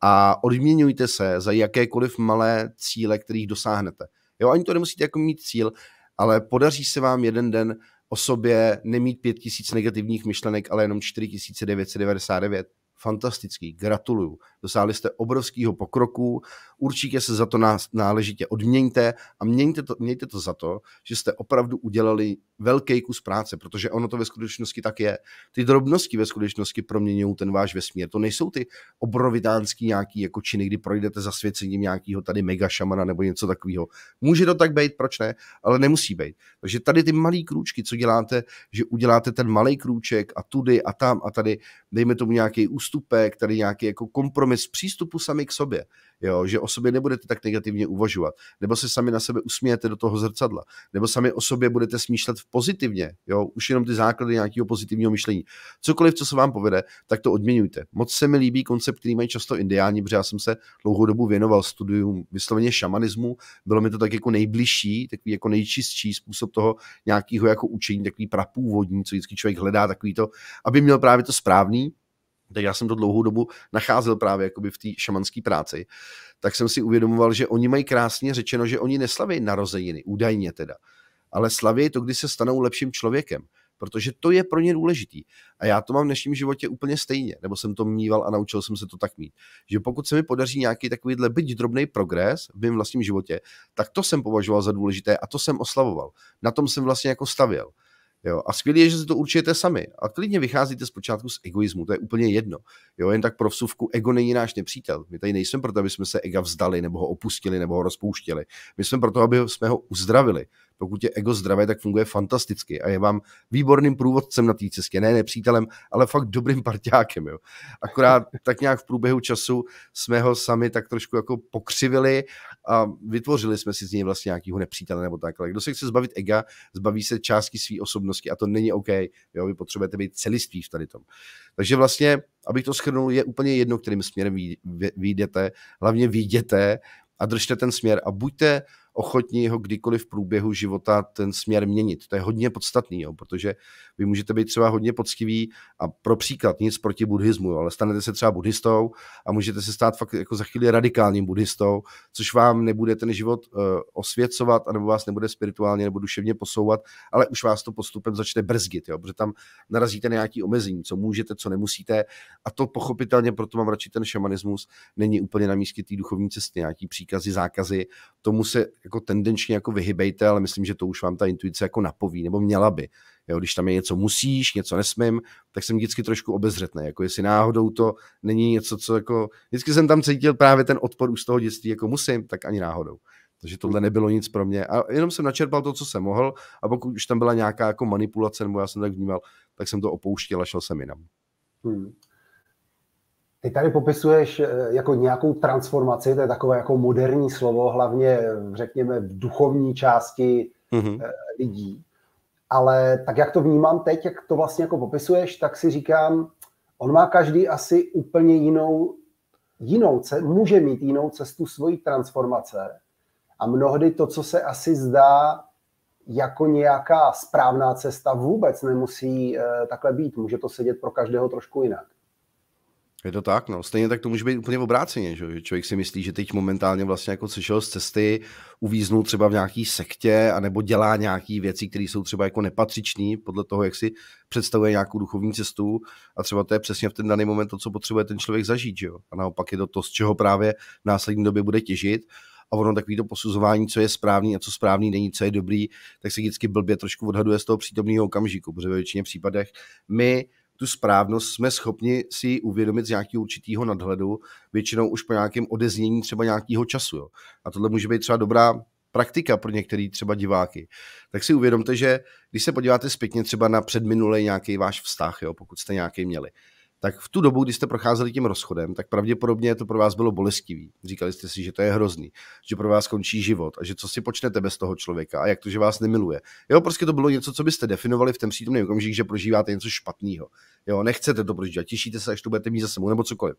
a odměňujte se za jakékoliv malé cíle, kterých dosáhnete. Jo, ani to nemusíte jako mít cíl, ale podaří se vám jeden den o sobě nemít tisíc negativních myšlenek, ale jenom 4999. Fantastický, gratuluju dosáhli jste obrovského pokroku, určitě se za to náležitě odměňte a mějte to, mějte to za to, že jste opravdu udělali velký kus práce, protože ono to ve skutečnosti tak je. Ty drobnosti ve skutečnosti proměňují ten váš vesmír. To nejsou ty obrovitánský nějaký jako činy, kdy projdete za svěcením nějakého tady mega šamana nebo něco takového. Může to tak být, proč ne, ale nemusí být. Takže tady ty malé krůčky, co děláte, že uděláte ten malý krůček a tudy a tam a tady, dejme tomu nějaký ústupek, tady nějaký jako kompromis kompromis v přístupu sami k sobě, jo, že o sobě nebudete tak negativně uvažovat, nebo se sami na sebe usmějete do toho zrcadla, nebo sami o sobě budete smýšlet pozitivně, jo, už jenom ty základy nějakého pozitivního myšlení. Cokoliv, co se vám povede, tak to odměňujte. Moc se mi líbí koncept, který mají často indiáni, protože já jsem se dlouhou dobu věnoval studium vysloveně šamanismu, bylo mi to tak jako nejbližší, takový jako nejčistší způsob toho nějakého jako učení, takový prapůvodní, co vždycky člověk hledá, takový to, aby měl právě to správný, tak já jsem to dlouhou dobu nacházel právě jakoby v té šamanské práci, tak jsem si uvědomoval, že oni mají krásně řečeno, že oni neslaví narozeniny, údajně teda, ale slaví to, kdy se stanou lepším člověkem, protože to je pro ně důležitý. A já to mám v dnešním životě úplně stejně, nebo jsem to mníval a naučil jsem se to tak mít. Že pokud se mi podaří nějaký takovýhle byť drobný progres v mém vlastním životě, tak to jsem považoval za důležité a to jsem oslavoval. Na tom jsem vlastně jako stavěl. Jo? A skvělé je, že si to určujete sami. A klidně vycházíte z počátku z egoismu, to je úplně jedno. Jo? Jen tak pro vsuvku, ego není náš nepřítel. My tady nejsme proto, aby jsme se ega vzdali, nebo ho opustili, nebo ho rozpouštěli. My jsme proto, aby jsme ho uzdravili. Pokud je ego zdravé, tak funguje fantasticky a je vám výborným průvodcem na té cestě. Ne nepřítelem, ale fakt dobrým partiákem. Jo? Akorát tak nějak v průběhu času jsme ho sami tak trošku jako pokřivili a vytvořili jsme si z něj vlastně nějakého nepřítele nebo tak. Ale kdo se chce zbavit ega, zbaví se části své osobnosti a to není OK. Jo, vy potřebujete být celistvý v tady tom. Takže vlastně, abych to schrnul, je úplně jedno, kterým směrem výjdete, hlavně výjděte a držte ten směr a buďte ochotní ho kdykoliv v průběhu života ten směr měnit. To je hodně podstatný, jo, protože vy můžete být třeba hodně poctivý a pro příklad nic proti buddhismu, jo, ale stanete se třeba buddhistou a můžete se stát fakt jako za chvíli radikálním buddhistou, což vám nebude ten život uh, osvěcovat anebo vás nebude spirituálně nebo duševně posouvat, ale už vás to postupem začne brzdit, jo, protože tam narazíte na nějaký omezení, co můžete, co nemusíte a to pochopitelně proto mám radši ten šamanismus, není úplně na místě té duchovní cesty, nějaký příkazy, zákazy, tomu se jako tendenčně jako vyhybejte, ale myslím, že to už vám ta intuice jako napoví, nebo měla by. Jo, když tam je něco musíš, něco nesmím, tak jsem vždycky trošku obezřetný. Jako jestli náhodou to není něco, co jako... Vždycky jsem tam cítil právě ten odpor už z toho dětství, jako musím, tak ani náhodou. Takže tohle nebylo nic pro mě. A jenom jsem načerpal to, co jsem mohl a pokud už tam byla nějaká jako manipulace, nebo já jsem tak vnímal, tak jsem to opouštěl a šel jsem jinam. Hmm. Ty tady popisuješ eh, jako nějakou transformaci, to je takové jako moderní slovo, hlavně eh, řekněme v duchovní části mm-hmm. lidí. Ale tak jak to vnímám teď, jak to vlastně jako popisuješ, tak si říkám, on má každý asi úplně jinou, jinou cestu, může mít jinou cestu svojí transformace. A mnohdy to, co se asi zdá jako nějaká správná cesta, vůbec nemusí takhle být. Může to sedět pro každého trošku jinak. Je to tak, no. Stejně tak to může být úplně obráceně, že člověk si myslí, že teď momentálně vlastně jako sešel z cesty, uvíznul třeba v nějaký sektě, anebo dělá nějaké věci, které jsou třeba jako nepatřiční podle toho, jak si představuje nějakou duchovní cestu a třeba to je přesně v ten daný moment to, co potřebuje ten člověk zažít, že jo. A naopak je to to, z čeho právě v následní době bude těžit a ono takový to posuzování, co je správný a co správný není, co je dobrý, tak se vždycky blbě trošku odhaduje z toho přítomného okamžiku, protože ve většině případech my tu správnost jsme schopni si uvědomit z nějakého určitého nadhledu, většinou už po nějakém odeznění třeba nějakého času. Jo. A tohle může být třeba dobrá praktika pro některé třeba diváky, tak si uvědomte, že když se podíváte zpětně třeba na předminulý nějaký váš vztah, jo, pokud jste nějaký měli, tak v tu dobu, kdy jste procházeli tím rozchodem, tak pravděpodobně to pro vás bylo bolestivý. Říkali jste si, že to je hrozný, že pro vás končí život a že co si počnete bez toho člověka a jak to, že vás nemiluje. Jo, prostě to bylo něco, co byste definovali v ten přítomný okamžik, že prožíváte něco špatného. Jo, nechcete to prožívat, těšíte se, až to budete mít za sebou nebo cokoliv.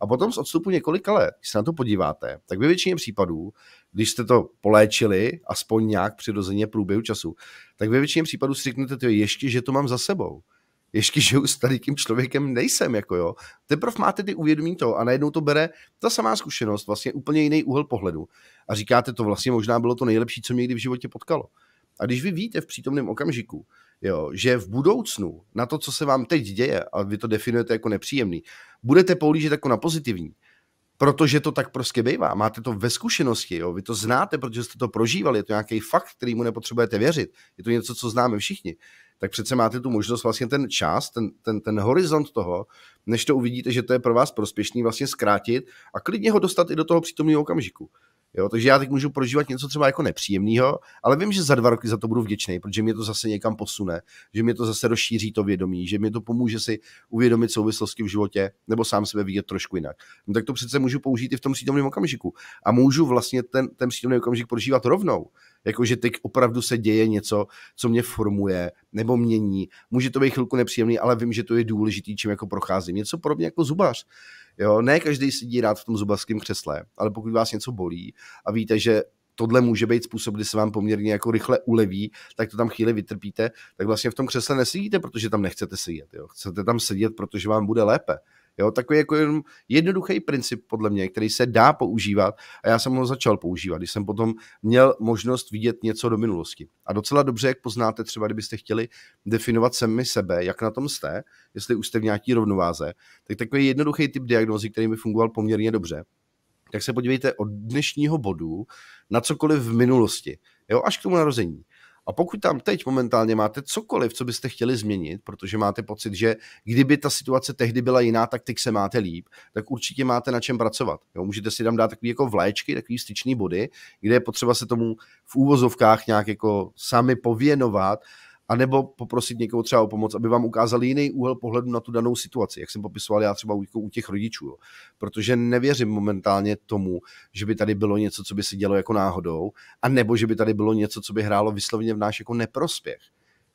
A potom z odstupu několika let, když se na to podíváte, tak ve většině případů, když jste to poléčili, aspoň nějak přirozeně průběhu času, tak ve většině případů si řeknete, to je ještě, že to mám za sebou ještě žiju s tím člověkem nejsem, jako jo. Teprve máte ty uvědomí to a najednou to bere ta samá zkušenost, vlastně úplně jiný úhel pohledu. A říkáte, to vlastně možná bylo to nejlepší, co mě kdy v životě potkalo. A když vy víte v přítomném okamžiku, jo, že v budoucnu na to, co se vám teď děje, a vy to definujete jako nepříjemný, budete pohlížet jako na pozitivní, protože to tak prostě bývá. Máte to ve zkušenosti, jo? vy to znáte, protože jste to prožívali, je to nějaký fakt, který mu nepotřebujete věřit. Je to něco, co známe všichni tak přece máte tu možnost vlastně ten čas, ten, ten, ten horizont toho, než to uvidíte, že to je pro vás prospěšný, vlastně zkrátit a klidně ho dostat i do toho přítomného okamžiku. Jo, takže já teď můžu prožívat něco třeba jako nepříjemného, ale vím, že za dva roky za to budu vděčný, protože mě to zase někam posune, že mě to zase rozšíří to vědomí, že mě to pomůže si uvědomit souvislosti v životě nebo sám sebe vidět trošku jinak. No tak to přece můžu použít i v tom přítomném okamžiku. A můžu vlastně ten, ten přítomný okamžik prožívat rovnou. Jakože teď opravdu se děje něco, co mě formuje nebo mění. Může to být chvilku nepříjemný, ale vím, že to je důležitý, čím jako procházím. Něco podobně jako zubař. Jo? Ne každý sedí rád v tom zubařském křesle, ale pokud vás něco bolí a víte, že tohle může být způsob, kdy se vám poměrně jako rychle uleví, tak to tam chvíli vytrpíte, tak vlastně v tom křesle nesedíte, protože tam nechcete sedět. Jo? Chcete tam sedět, protože vám bude lépe. Jo, takový jako jen jednoduchý princip, podle mě, který se dá používat a já jsem ho začal používat, když jsem potom měl možnost vidět něco do minulosti. A docela dobře, jak poznáte třeba, kdybyste chtěli definovat sami sebe, jak na tom jste, jestli už jste v nějaký rovnováze, tak takový jednoduchý typ diagnozy, který mi fungoval poměrně dobře, tak se podívejte od dnešního bodu na cokoliv v minulosti, jo, až k tomu narození. A pokud tam teď momentálně máte cokoliv, co byste chtěli změnit, protože máte pocit, že kdyby ta situace tehdy byla jiná, tak teď se máte líp, tak určitě máte na čem pracovat. Jo, můžete si tam dát takové jako vlaječky, takové styčné body, kde je potřeba se tomu v úvozovkách nějak jako sami pověnovat a nebo poprosit někoho třeba o pomoc, aby vám ukázal jiný úhel pohledu na tu danou situaci, jak jsem popisoval já třeba u, u těch rodičů, jo. protože nevěřím momentálně tomu, že by tady bylo něco, co by se dělo jako náhodou, a nebo že by tady bylo něco, co by hrálo vysloveně v náš jako neprospěch.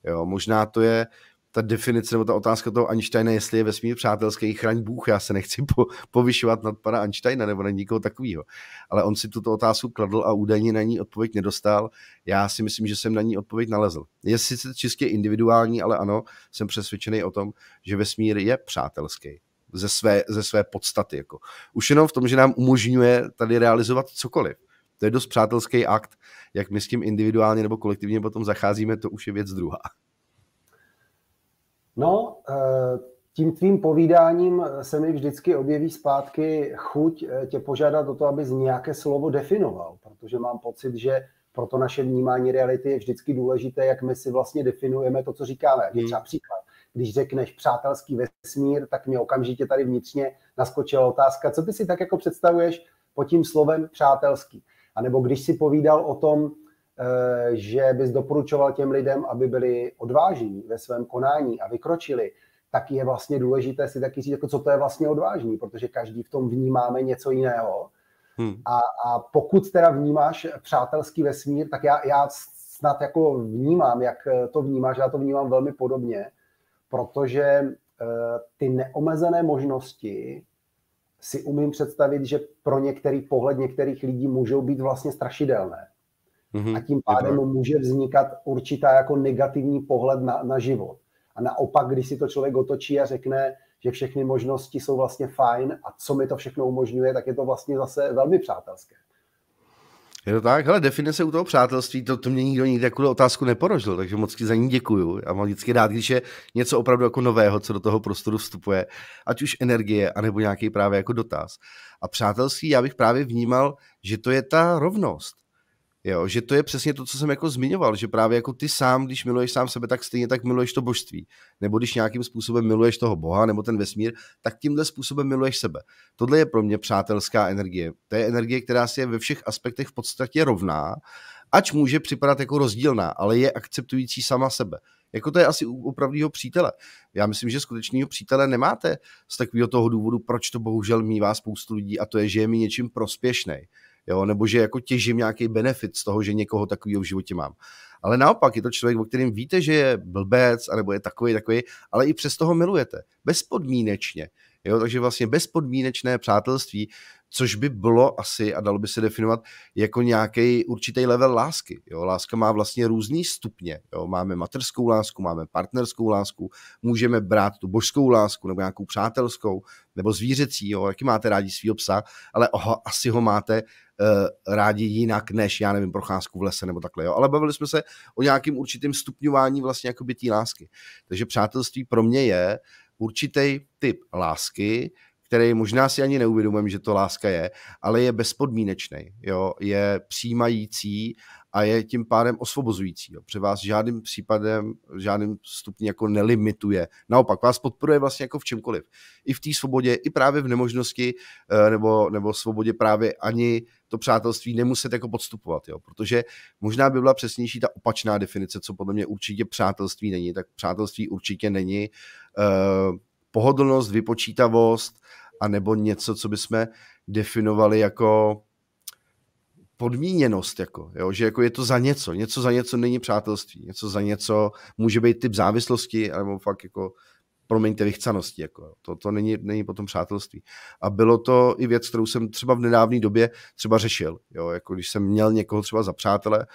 Jo, možná to je, ta definice nebo ta otázka toho Einsteina, jestli je vesmír přátelský, chraň Bůh, já se nechci po, povyšovat nad pana Einsteina nebo nad nikoho takového. Ale on si tuto otázku kladl a údajně na ní odpověď nedostal. Já si myslím, že jsem na ní odpověď nalezl. Je sice čistě individuální, ale ano, jsem přesvědčený o tom, že vesmír je přátelský ze své, ze své podstaty. Jako. Už jenom v tom, že nám umožňuje tady realizovat cokoliv. To je dost přátelský akt, jak my s tím individuálně nebo kolektivně potom zacházíme, to už je věc druhá. No, eh, tím tvým povídáním se mi vždycky objeví zpátky chuť eh, tě požádat o to, abys nějaké slovo definoval, protože mám pocit, že pro to naše vnímání reality je vždycky důležité, jak my si vlastně definujeme to, co říkáme. Hmm. třeba příklad. Když řekneš přátelský vesmír, tak mě okamžitě tady vnitřně naskočila otázka, co ty si tak jako představuješ pod tím slovem přátelský. A nebo když si povídal o tom, Eh, že bys doporučoval těm lidem, aby byli odvážní ve svém konání a vykročili, tak je vlastně důležité si taky říct, jako co to je vlastně odvážný, protože každý v tom vnímáme něco jiného. Hmm. A, a pokud teda vnímáš přátelský vesmír, tak já, já snad jako vnímám, jak to vnímáš, já to vnímám velmi podobně, protože uh, ty neomezené možnosti si umím představit, že pro některý pohled některých lidí můžou být vlastně strašidelné. Mm-hmm. A tím pádem může vznikat určitá jako negativní pohled na, na život. A naopak, když si to člověk otočí a řekne, že všechny možnosti jsou vlastně fajn a co mi to všechno umožňuje, tak je to vlastně zase velmi přátelské. Je to tak? Hele, definice u toho přátelství, to, to mě nikdo nikdy takovou otázku neporožil, takže moc za ní děkuju. A mám vždycky rád, když je něco opravdu jako nového, co do toho prostoru vstupuje, ať už energie, anebo nějaký právě jako dotaz. A přátelství já bych právě vnímal, že to je ta rovnost Jo, že to je přesně to, co jsem jako zmiňoval, že právě jako ty sám, když miluješ sám sebe, tak stejně tak miluješ to božství. Nebo když nějakým způsobem miluješ toho Boha nebo ten vesmír, tak tímhle způsobem miluješ sebe. Tohle je pro mě přátelská energie. To je energie, která si je ve všech aspektech v podstatě rovná, ač může připadat jako rozdílná, ale je akceptující sama sebe. Jako to je asi u pravdýho přítele. Já myslím, že skutečného přítele nemáte z takového toho důvodu, proč to bohužel mývá spoustu lidí a to je, že je mi něčím prospěšnej jo, nebo že jako těžím nějaký benefit z toho, že někoho takového v životě mám. Ale naopak je to člověk, o kterém víte, že je blbec, anebo je takový, takový, ale i přes toho milujete. Bezpodmínečně. Jo, takže vlastně bezpodmínečné přátelství, což by bylo asi a dalo by se definovat jako nějaký určitý level lásky. Jo, láska má vlastně různý stupně. Jo, máme materskou lásku, máme partnerskou lásku, můžeme brát tu božskou lásku nebo nějakou přátelskou, nebo zvířecí, jo, jaký máte rádi svého psa, ale oho, asi ho máte uh, rádi jinak než, já nevím, procházku v lese nebo takhle, jo. Ale bavili jsme se o nějakým určitým stupňování vlastně jako bytí lásky. Takže přátelství pro mě je uh, určitý typ lásky, který možná si ani neuvědomujeme, že to láska je, ale je bezpodmínečný, jo? je přijímající a je tím pádem osvobozující, jo, Pře vás žádným případem, žádným stupně jako nelimituje. Naopak vás podporuje vlastně jako v čemkoliv. I v té svobodě, i právě v nemožnosti eh, nebo, nebo svobodě právě ani to přátelství nemuset jako podstupovat, jo? protože možná by byla přesnější ta opačná definice, co podle mě určitě přátelství není, tak přátelství určitě není eh, pohodlnost, vypočítavost, nebo něco, co bychom definovali jako podmíněnost, jako, jo, že jako je to za něco, něco za něco není přátelství, něco za něco může být typ závislosti, nebo fakt jako promiňte, vychcanosti. Jako. To, to není, není potom přátelství. A bylo to i věc, kterou jsem třeba v nedávné době třeba řešil. Jo? Jako když jsem měl někoho třeba za přátele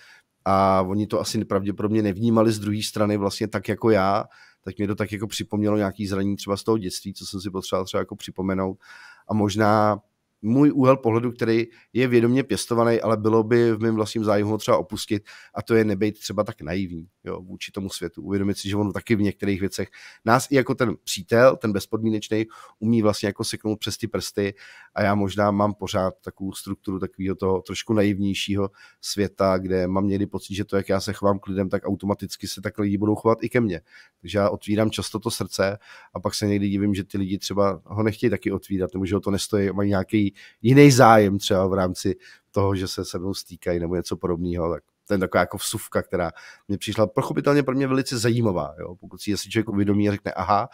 a oni to asi pravděpodobně nevnímali z druhé strany vlastně tak jako já, tak mě to tak jako připomnělo nějaký zranění třeba z toho dětství, co jsem si potřeboval třeba jako připomenout. A možná můj úhel pohledu, který je vědomě pěstovaný, ale bylo by v mém vlastním zájmu ho třeba opustit a to je nebejt třeba tak naivní jo, vůči tomu světu. Uvědomit si, že on taky v některých věcech nás i jako ten přítel, ten bezpodmínečný, umí vlastně jako seknout přes ty prsty a já možná mám pořád takovou strukturu takového toho trošku naivnějšího světa, kde mám někdy pocit, že to, jak já se chovám k lidem, tak automaticky se tak lidi budou chovat i ke mně. Takže já otvírám často to srdce a pak se někdy divím, že ty lidi třeba ho nechtějí taky otvírat, nebo že ho to nestojí, mají nějaký jiný zájem třeba v rámci toho, že se se mnou stýkají nebo něco podobného, tak to je taková jako vsuvka, která mě přišla pochopitelně pro mě velice zajímavá. Jo? Pokud si jestli člověk uvědomí a řekne, aha,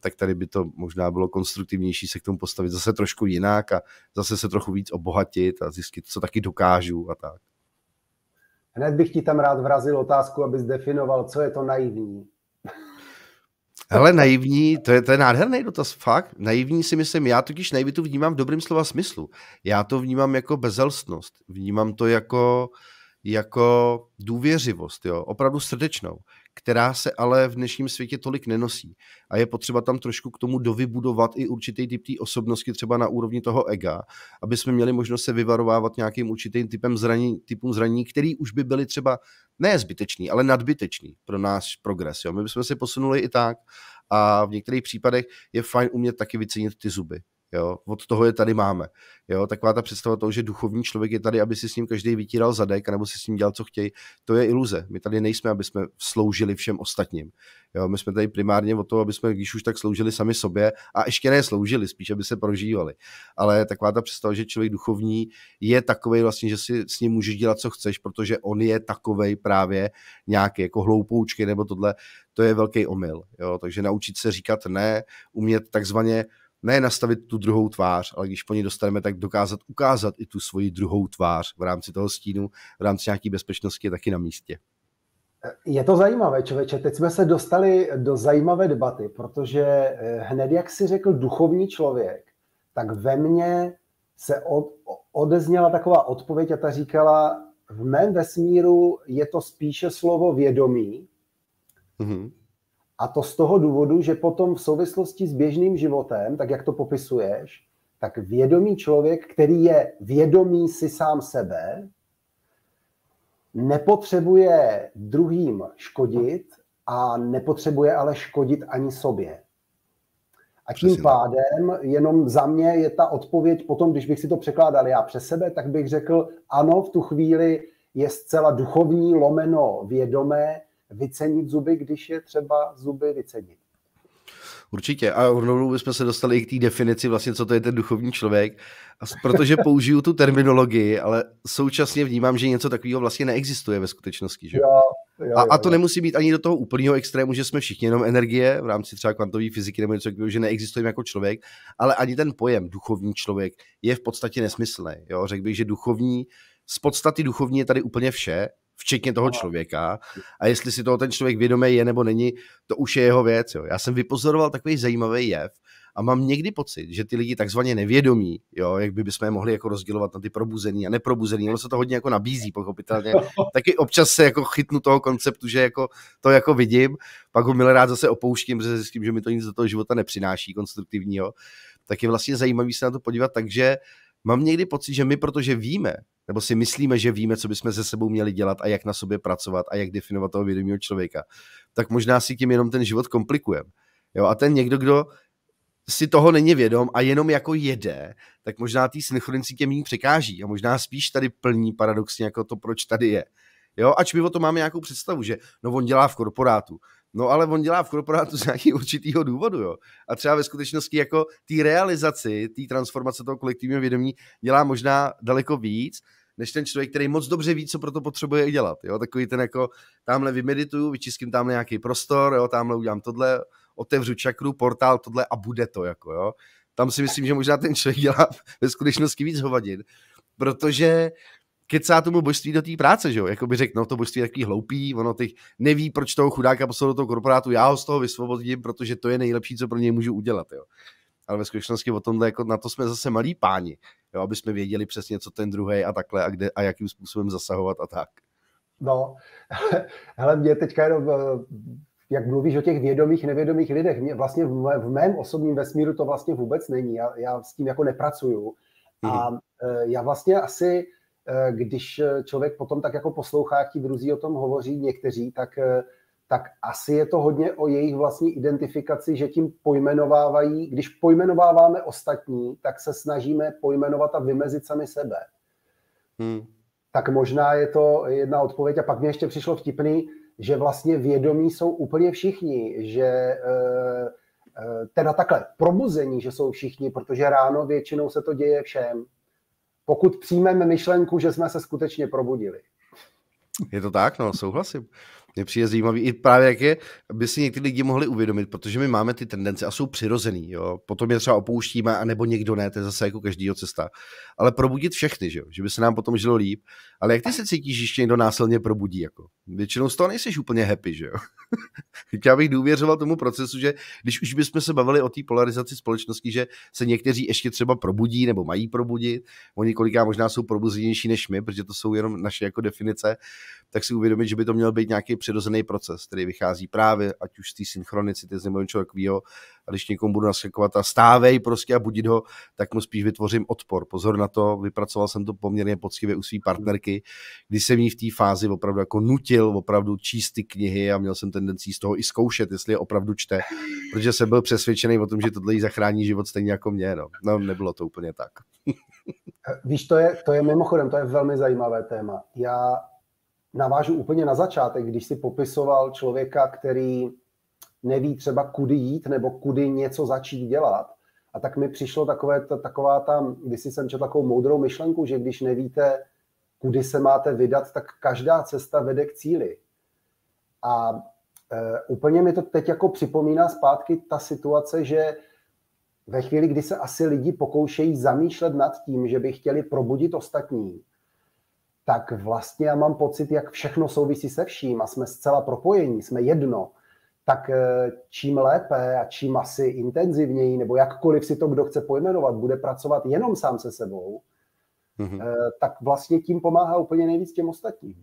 tak tady by to možná bylo konstruktivnější se k tomu postavit zase trošku jinak a zase se trochu víc obohatit a zjistit, co taky dokážu a tak. Hned bych ti tam rád vrazil otázku, abys definoval, co je to naivní. Ale naivní, to je, to je nádherný dotaz, fakt. Naivní si myslím, já totiž naivitu vnímám v dobrým slova smyslu. Já to vnímám jako bezelstnost. Vnímám to jako, jako důvěřivost, jo? opravdu srdečnou která se ale v dnešním světě tolik nenosí. A je potřeba tam trošku k tomu dovybudovat i určitý typ té osobnosti, třeba na úrovni toho ega, aby jsme měli možnost se vyvarovávat nějakým určitým typem zraní, typům zranění, který už by byly třeba ne zbytečný, ale nadbytečný pro náš progres. Jo? My bychom se posunuli i tak a v některých případech je fajn umět taky vycenit ty zuby. Jo? Od toho je tady máme. Jo? Taková ta představa toho, že duchovní člověk je tady, aby si s ním každý vytíral zadek, nebo si s ním dělal, co chtějí, to je iluze. My tady nejsme, aby jsme sloužili všem ostatním. Jo? My jsme tady primárně o to, aby jsme, když už tak sloužili sami sobě, a ještě ne sloužili, spíš, aby se prožívali. Ale taková ta představa, že člověk duchovní je takový vlastně, že si s ním můžeš dělat, co chceš, protože on je takový právě nějaký jako hloupoučky nebo tohle, to je velký omyl. Jo? Takže naučit se říkat ne, umět takzvaně ne nastavit tu druhou tvář, ale když po ní dostaneme, tak dokázat ukázat i tu svoji druhou tvář v rámci toho stínu, v rámci nějaké bezpečnosti taky na místě. Je to zajímavé, člověče. Teď jsme se dostali do zajímavé debaty, protože eh, hned, jak si řekl, duchovní člověk, tak ve mně se od, odezněla taková odpověď a ta říkala, v mém vesmíru je to spíše slovo vědomí, mm-hmm. A to z toho důvodu, že potom v souvislosti s běžným životem, tak jak to popisuješ, tak vědomý člověk, který je vědomý si sám sebe, nepotřebuje druhým škodit a nepotřebuje ale škodit ani sobě. A tím Přesně. pádem jenom za mě je ta odpověď potom, když bych si to překládal já přes sebe, tak bych řekl, ano, v tu chvíli je zcela duchovní lomeno vědomé, vycenit zuby, když je třeba zuby vycenit. Určitě. A rovnou bychom se dostali i k té definici, vlastně, co to je ten duchovní člověk. A protože použiju tu terminologii, ale současně vnímám, že něco takového vlastně neexistuje ve skutečnosti. Že? Jo, jo, a, a to nemusí být ani do toho úplného extrému, že jsme všichni jenom energie v rámci třeba kvantové fyziky nebo něco takového, že neexistujeme jako člověk, ale ani ten pojem duchovní člověk je v podstatě nesmyslný. Jo? Řekl bych, že duchovní, z podstaty duchovní je tady úplně vše, včetně toho člověka. A jestli si toho ten člověk vědomý je nebo není, to už je jeho věc. Jo. Já jsem vypozoroval takový zajímavý jev a mám někdy pocit, že ty lidi takzvaně nevědomí, jo, jak by bychom je mohli jako rozdělovat na ty probuzený a neprobuzený. Ono se to hodně jako nabízí, pochopitelně. Taky občas se jako chytnu toho konceptu, že jako to jako vidím, pak ho milé rád zase opouštím, protože zjistím, že mi to nic do toho života nepřináší konstruktivního. Tak je vlastně zajímavý se na to podívat, takže mám někdy pocit, že my, protože víme, nebo si myslíme, že víme, co bychom se sebou měli dělat a jak na sobě pracovat a jak definovat toho vědomího člověka, tak možná si tím jenom ten život komplikujeme. Jo, a ten někdo, kdo si toho není vědom a jenom jako jede, tak možná tý synchronicí těm méně překáží a možná spíš tady plní paradoxně jako to, proč tady je. Jo, ač my o to máme nějakou představu, že no on dělá v korporátu, No ale on dělá v korporátu z nějakého určitého důvodu, jo. A třeba ve skutečnosti jako té realizaci, té transformace toho kolektivního vědomí dělá možná daleko víc, než ten člověk, který moc dobře ví, co pro to potřebuje dělat. Jo? Takový ten jako, tamhle vymedituju, vyčistím tamhle nějaký prostor, jo? tamhle udělám tohle, otevřu čakru, portál, tohle a bude to. Jako, jo? Tam si myslím, že možná ten člověk dělá ve skutečnosti víc hovadin, protože kecá tomu božství do té práce, že jo? Jako by řekl, no to božství je takový hloupý, ono teď neví, proč toho chudáka poslal do toho korporátu, já ho z toho vysvobodím, protože to je nejlepší, co pro něj můžu udělat, jo? Ale ve skutečnosti o tomhle, jako na to jsme zase malí páni, jo? aby jsme věděli přesně, co ten druhý a takhle a, kde, a jakým způsobem zasahovat a tak. No, hele, mě teďka jenom eh, jak mluvíš o těch vědomých, nevědomých lidech, mě vlastně v, mé, v mém osobním vesmíru to vlastně vůbec není. Já, já s tím jako nepracuju. A mhm. eh, já vlastně asi Eh, když eh, člověk potom tak jako poslouchá, jak ti druzí o tom hovoří někteří, tak, eh, tak asi je to hodně o jejich vlastní identifikaci, že tím pojmenovávají, když pojmenováváme ostatní, tak se snažíme pojmenovat a vymezit sami sebe. Hmm. Tak možná je to jedna odpověď a pak mě ještě přišlo vtipný, že vlastně vědomí jsou úplně všichni, že teda takhle, probuzení, že jsou všichni, protože ráno většinou se to děje všem, pokud přijmeme myšlenku, že jsme se skutečně probudili. Je to tak, no, souhlasím. Mně přijde zajímavý i právě, jak je, aby si někdy lidi mohli uvědomit, protože my máme ty tendence a jsou přirozený, jo. Potom je třeba opouštíme, anebo někdo ne, to je zase jako každýho cesta. Ale probudit všechny, že jo, že by se nám potom žilo líp. Ale jak ty se cítíš, když někdo násilně probudí, jako? Většinou z toho nejsi úplně happy, že jo. Já bych důvěřoval tomu procesu, že když už bychom se bavili o té polarizaci společnosti, že se někteří ještě třeba probudí nebo mají probudit, oni koliká možná jsou probuzenější než my, protože to jsou jenom naše jako definice, tak si uvědomit, že by to měl být nějaký přirozený proces, který vychází právě ať už z té synchronicity z nebo člověk ví, a když někomu budu naskakovat a stávej prostě a budit ho, tak mu spíš vytvořím odpor. Pozor na to, vypracoval jsem to poměrně poctivě u své partnerky, kdy jsem jí v té fázi opravdu jako nutil opravdu číst ty knihy a měl jsem tendenci z toho i zkoušet, jestli je opravdu čte, protože jsem byl přesvědčený o tom, že tohle jí zachrání život stejně jako mě. No, no nebylo to úplně tak. Víš, to je, to je mimochodem, to je velmi zajímavé téma. Já navážu úplně na začátek, když si popisoval člověka, který neví třeba kudy jít nebo kudy něco začít dělat. A tak mi přišlo takové, ta, taková tam, když jsem četl takovou moudrou myšlenku, že když nevíte, kudy se máte vydat, tak každá cesta vede k cíli. A e, úplně mi to teď jako připomíná zpátky ta situace, že ve chvíli, kdy se asi lidi pokoušejí zamýšlet nad tím, že by chtěli probudit ostatní, tak vlastně já mám pocit, jak všechno souvisí se vším a jsme zcela propojení, jsme jedno, tak eh, čím lépe a čím asi intenzivněji, nebo jakkoliv si to kdo chce pojmenovat, bude pracovat jenom sám se sebou, mm-hmm. tak vlastně tím pomáhá úplně nejvíc těm ostatním.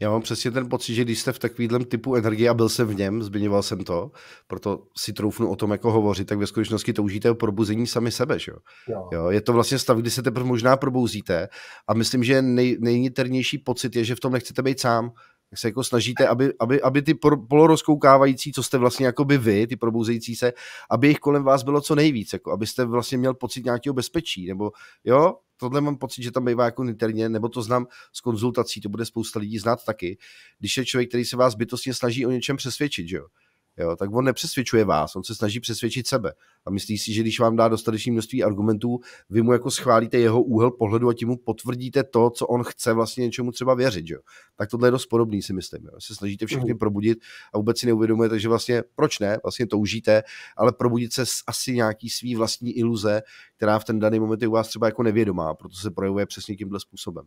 Já mám přesně ten pocit, že když jste v takovém typu energie a byl jsem v něm, zmiňoval jsem to, proto si troufnu o tom jako hovořit, tak ve skutečnosti toužíte o probuzení sami sebe. Že? Jo. Jo, je to vlastně stav, kdy se teprve možná probouzíte a myslím, že nej, nejniternější pocit je, že v tom nechcete být sám, tak se jako snažíte, aby, aby, aby ty polorozkoukávající, co jste vlastně jako by vy, ty probouzející se, aby jich kolem vás bylo co nejvíc, jako abyste vlastně měl pocit nějakého bezpečí, nebo jo, tohle mám pocit, že tam bývá jako interně, nebo to znám z konzultací, to bude spousta lidí znát taky, když je člověk, který se vás bytostně snaží o něčem přesvědčit, že jo jo, tak on nepřesvědčuje vás, on se snaží přesvědčit sebe. A myslí si, že když vám dá dostatečné množství argumentů, vy mu jako schválíte jeho úhel pohledu a tím mu potvrdíte to, co on chce vlastně něčemu třeba věřit. Jo. Tak tohle je dost podobný, si myslím. Jo. Se snažíte všechny mm. probudit a vůbec si neuvědomujete, že vlastně proč ne, vlastně toužíte, ale probudit se s asi nějaký svý vlastní iluze, která v ten daný moment je u vás třeba jako nevědomá, proto se projevuje přesně tímhle způsobem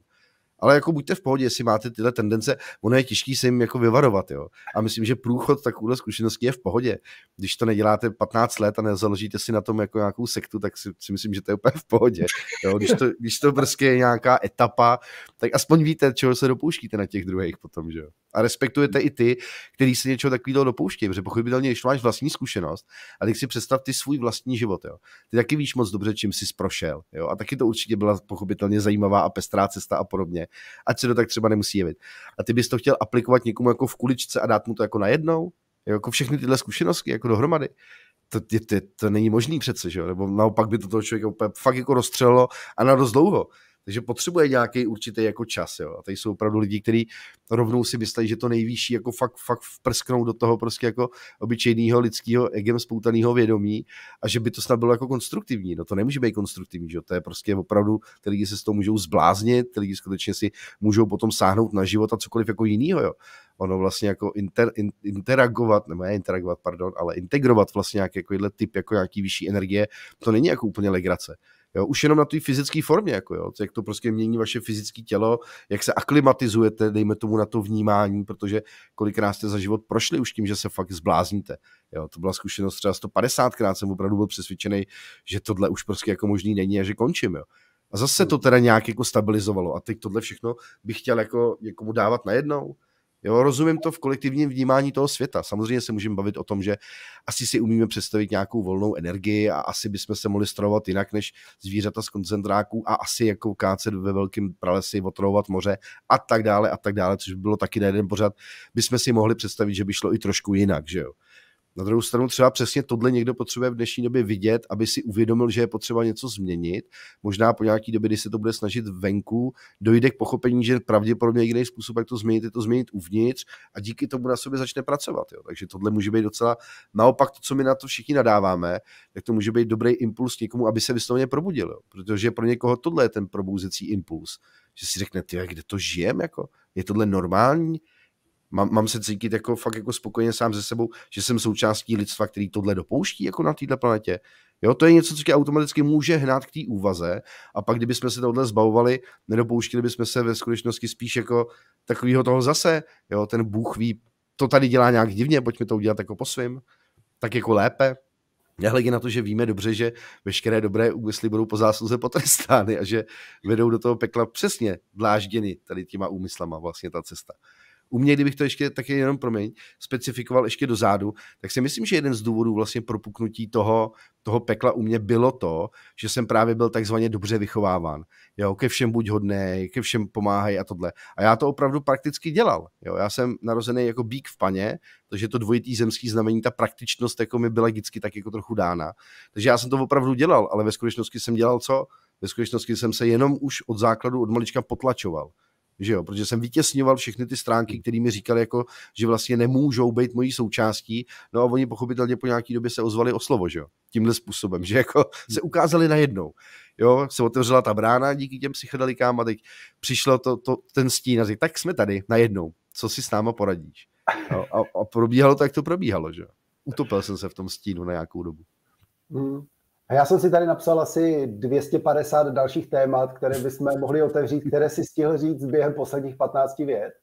ale jako buďte v pohodě, jestli máte tyhle tendence, ono je těžký se jim jako vyvarovat, jo. A myslím, že průchod takovouhle zkušeností je v pohodě. Když to neděláte 15 let a nezaložíte si na tom jako nějakou sektu, tak si, si myslím, že to je úplně v pohodě. Jo. Když, to, když to prostě je nějaká etapa, tak aspoň víte, čeho se dopouštíte na těch druhých potom, že jo a respektujete i ty, který se něčeho takového dopouští, protože pochopitelně, když máš vlastní zkušenost, a teď si představ ty svůj vlastní život, jo. Ty taky víš moc dobře, čím jsi prošel, jo. A taky to určitě byla pochopitelně zajímavá a pestrá cesta a podobně. Ať se to tak třeba nemusí jevit. A ty bys to chtěl aplikovat někomu jako v kuličce a dát mu to jako najednou, jo, jako všechny tyhle zkušenosti jako dohromady to, to, to, to není možný přece, že jo? nebo naopak by to toho člověka úplně fakt jako rozstřelilo a na dost dlouho. Takže potřebuje nějaký určitý jako čas. Jo. A tady jsou opravdu lidi, kteří rovnou si myslí, že to nejvyšší jako fakt, fakt vprsknou do toho prostě jako obyčejného lidského egem spoutaného vědomí a že by to snad bylo jako konstruktivní. No to nemůže být konstruktivní, že to je prostě opravdu, ty lidi se s toho můžou zbláznit, ty lidi skutečně si můžou potom sáhnout na život a cokoliv jako jiného, jo. Ono vlastně jako inter, in, interagovat, nebo ne interagovat, pardon, ale integrovat vlastně nějaký jako typ jako nějaký vyšší energie, to není jako úplně legrace. Jo, už jenom na té fyzické formě, jako jo, jak to prostě mění vaše fyzické tělo, jak se aklimatizujete, dejme tomu na to vnímání, protože kolikrát jste za život prošli už tím, že se fakt zblázníte. Jo, to byla zkušenost třeba 150krát, jsem opravdu byl přesvědčený, že tohle už prostě jako možný není a že končím. Jo. A zase to hmm. teda nějak jako stabilizovalo a teď tohle všechno bych chtěl jako někomu dávat najednou. jednou Jo, rozumím to v kolektivním vnímání toho světa. Samozřejmě se můžeme bavit o tom, že asi si umíme představit nějakou volnou energii a asi bychom se mohli strovat jinak než zvířata z koncentráků a asi jako kácet ve velkém pralesi, otrovovat moře a tak dále a tak dále, což by bylo taky na jeden pořad, bychom si mohli představit, že by šlo i trošku jinak, že jo. Na druhou stranu třeba přesně tohle někdo potřebuje v dnešní době vidět, aby si uvědomil, že je potřeba něco změnit. Možná po nějaký době, kdy se to bude snažit venku, dojde k pochopení, že pravděpodobně jediný způsob, jak to změnit, je to změnit uvnitř a díky tomu na sobě začne pracovat. Jo. Takže tohle může být docela naopak to, co my na to všichni nadáváme, tak to může být dobrý impuls někomu, aby se vyslovně probudil. Jo. Protože pro někoho tohle je ten probouzecí impuls že si řekne, ty, kde to žijem, jako? je tohle normální, mám, mám se cítit jako fakt jako spokojeně sám ze sebou, že jsem součástí lidstva, který tohle dopouští jako na této planetě. Jo, to je něco, co tě automaticky může hnát k té úvaze a pak kdybychom se tohle zbavovali, nedopouštili bychom se ve skutečnosti spíš jako takového toho zase, jo, ten Bůh ví, to tady dělá nějak divně, pojďme to udělat jako po svým, tak jako lépe, Nehledě na to, že víme dobře, že veškeré dobré úmysly budou po zásluze potrestány a že vedou do toho pekla přesně dlážděny tady těma úmyslama vlastně ta cesta u mě, kdybych to ještě taky jenom, promiň, specifikoval ještě dozadu, tak si myslím, že jeden z důvodů vlastně propuknutí toho, toho pekla u mě bylo to, že jsem právě byl takzvaně dobře vychováván. Jo, ke všem buď hodný, ke všem pomáhají a tohle. A já to opravdu prakticky dělal. Jo, já jsem narozený jako bík v paně, takže to dvojitý zemský znamení, ta praktičnost jako mi byla vždycky tak jako trochu dána. Takže já jsem to opravdu dělal, ale ve skutečnosti jsem dělal co? Ve skutečnosti jsem se jenom už od základu, od malička potlačoval že jo, protože jsem vytěsňoval všechny ty stránky, hmm. které mi říkali, jako, že vlastně nemůžou být mojí součástí, no a oni pochopitelně po nějaké době se ozvali o slovo, že jo, tímhle způsobem, že jako se hmm. ukázali najednou, jo, se otevřela ta brána díky těm psychedelikám a teď přišlo to, to, ten stín a řekl, tak jsme tady najednou, co si s náma poradíš? A, a, a probíhalo to, jak to probíhalo, že jo. Utopil jsem se v tom stínu na nějakou dobu. Mm. A já jsem si tady napsal asi 250 dalších témat, které bychom mohli otevřít, které si stihl říct během posledních 15 vět.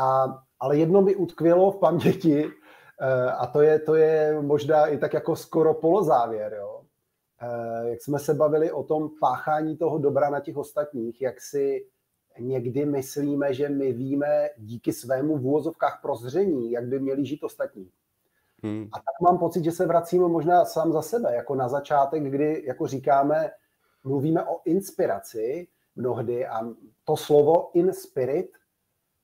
A, ale jedno mi utkvělo v paměti, eh, a to je, to je možná i tak jako skoro polozávěr, jo? Eh, jak jsme se bavili o tom páchání toho dobra na těch ostatních, jak si někdy myslíme, že my víme díky svému v úvozovkách prozření, jak by měli žít ostatní. Hmm. A tak mám pocit, že se vracím možná sám za sebe, jako na začátek, kdy jako říkáme, mluvíme o inspiraci mnohdy a to slovo in spirit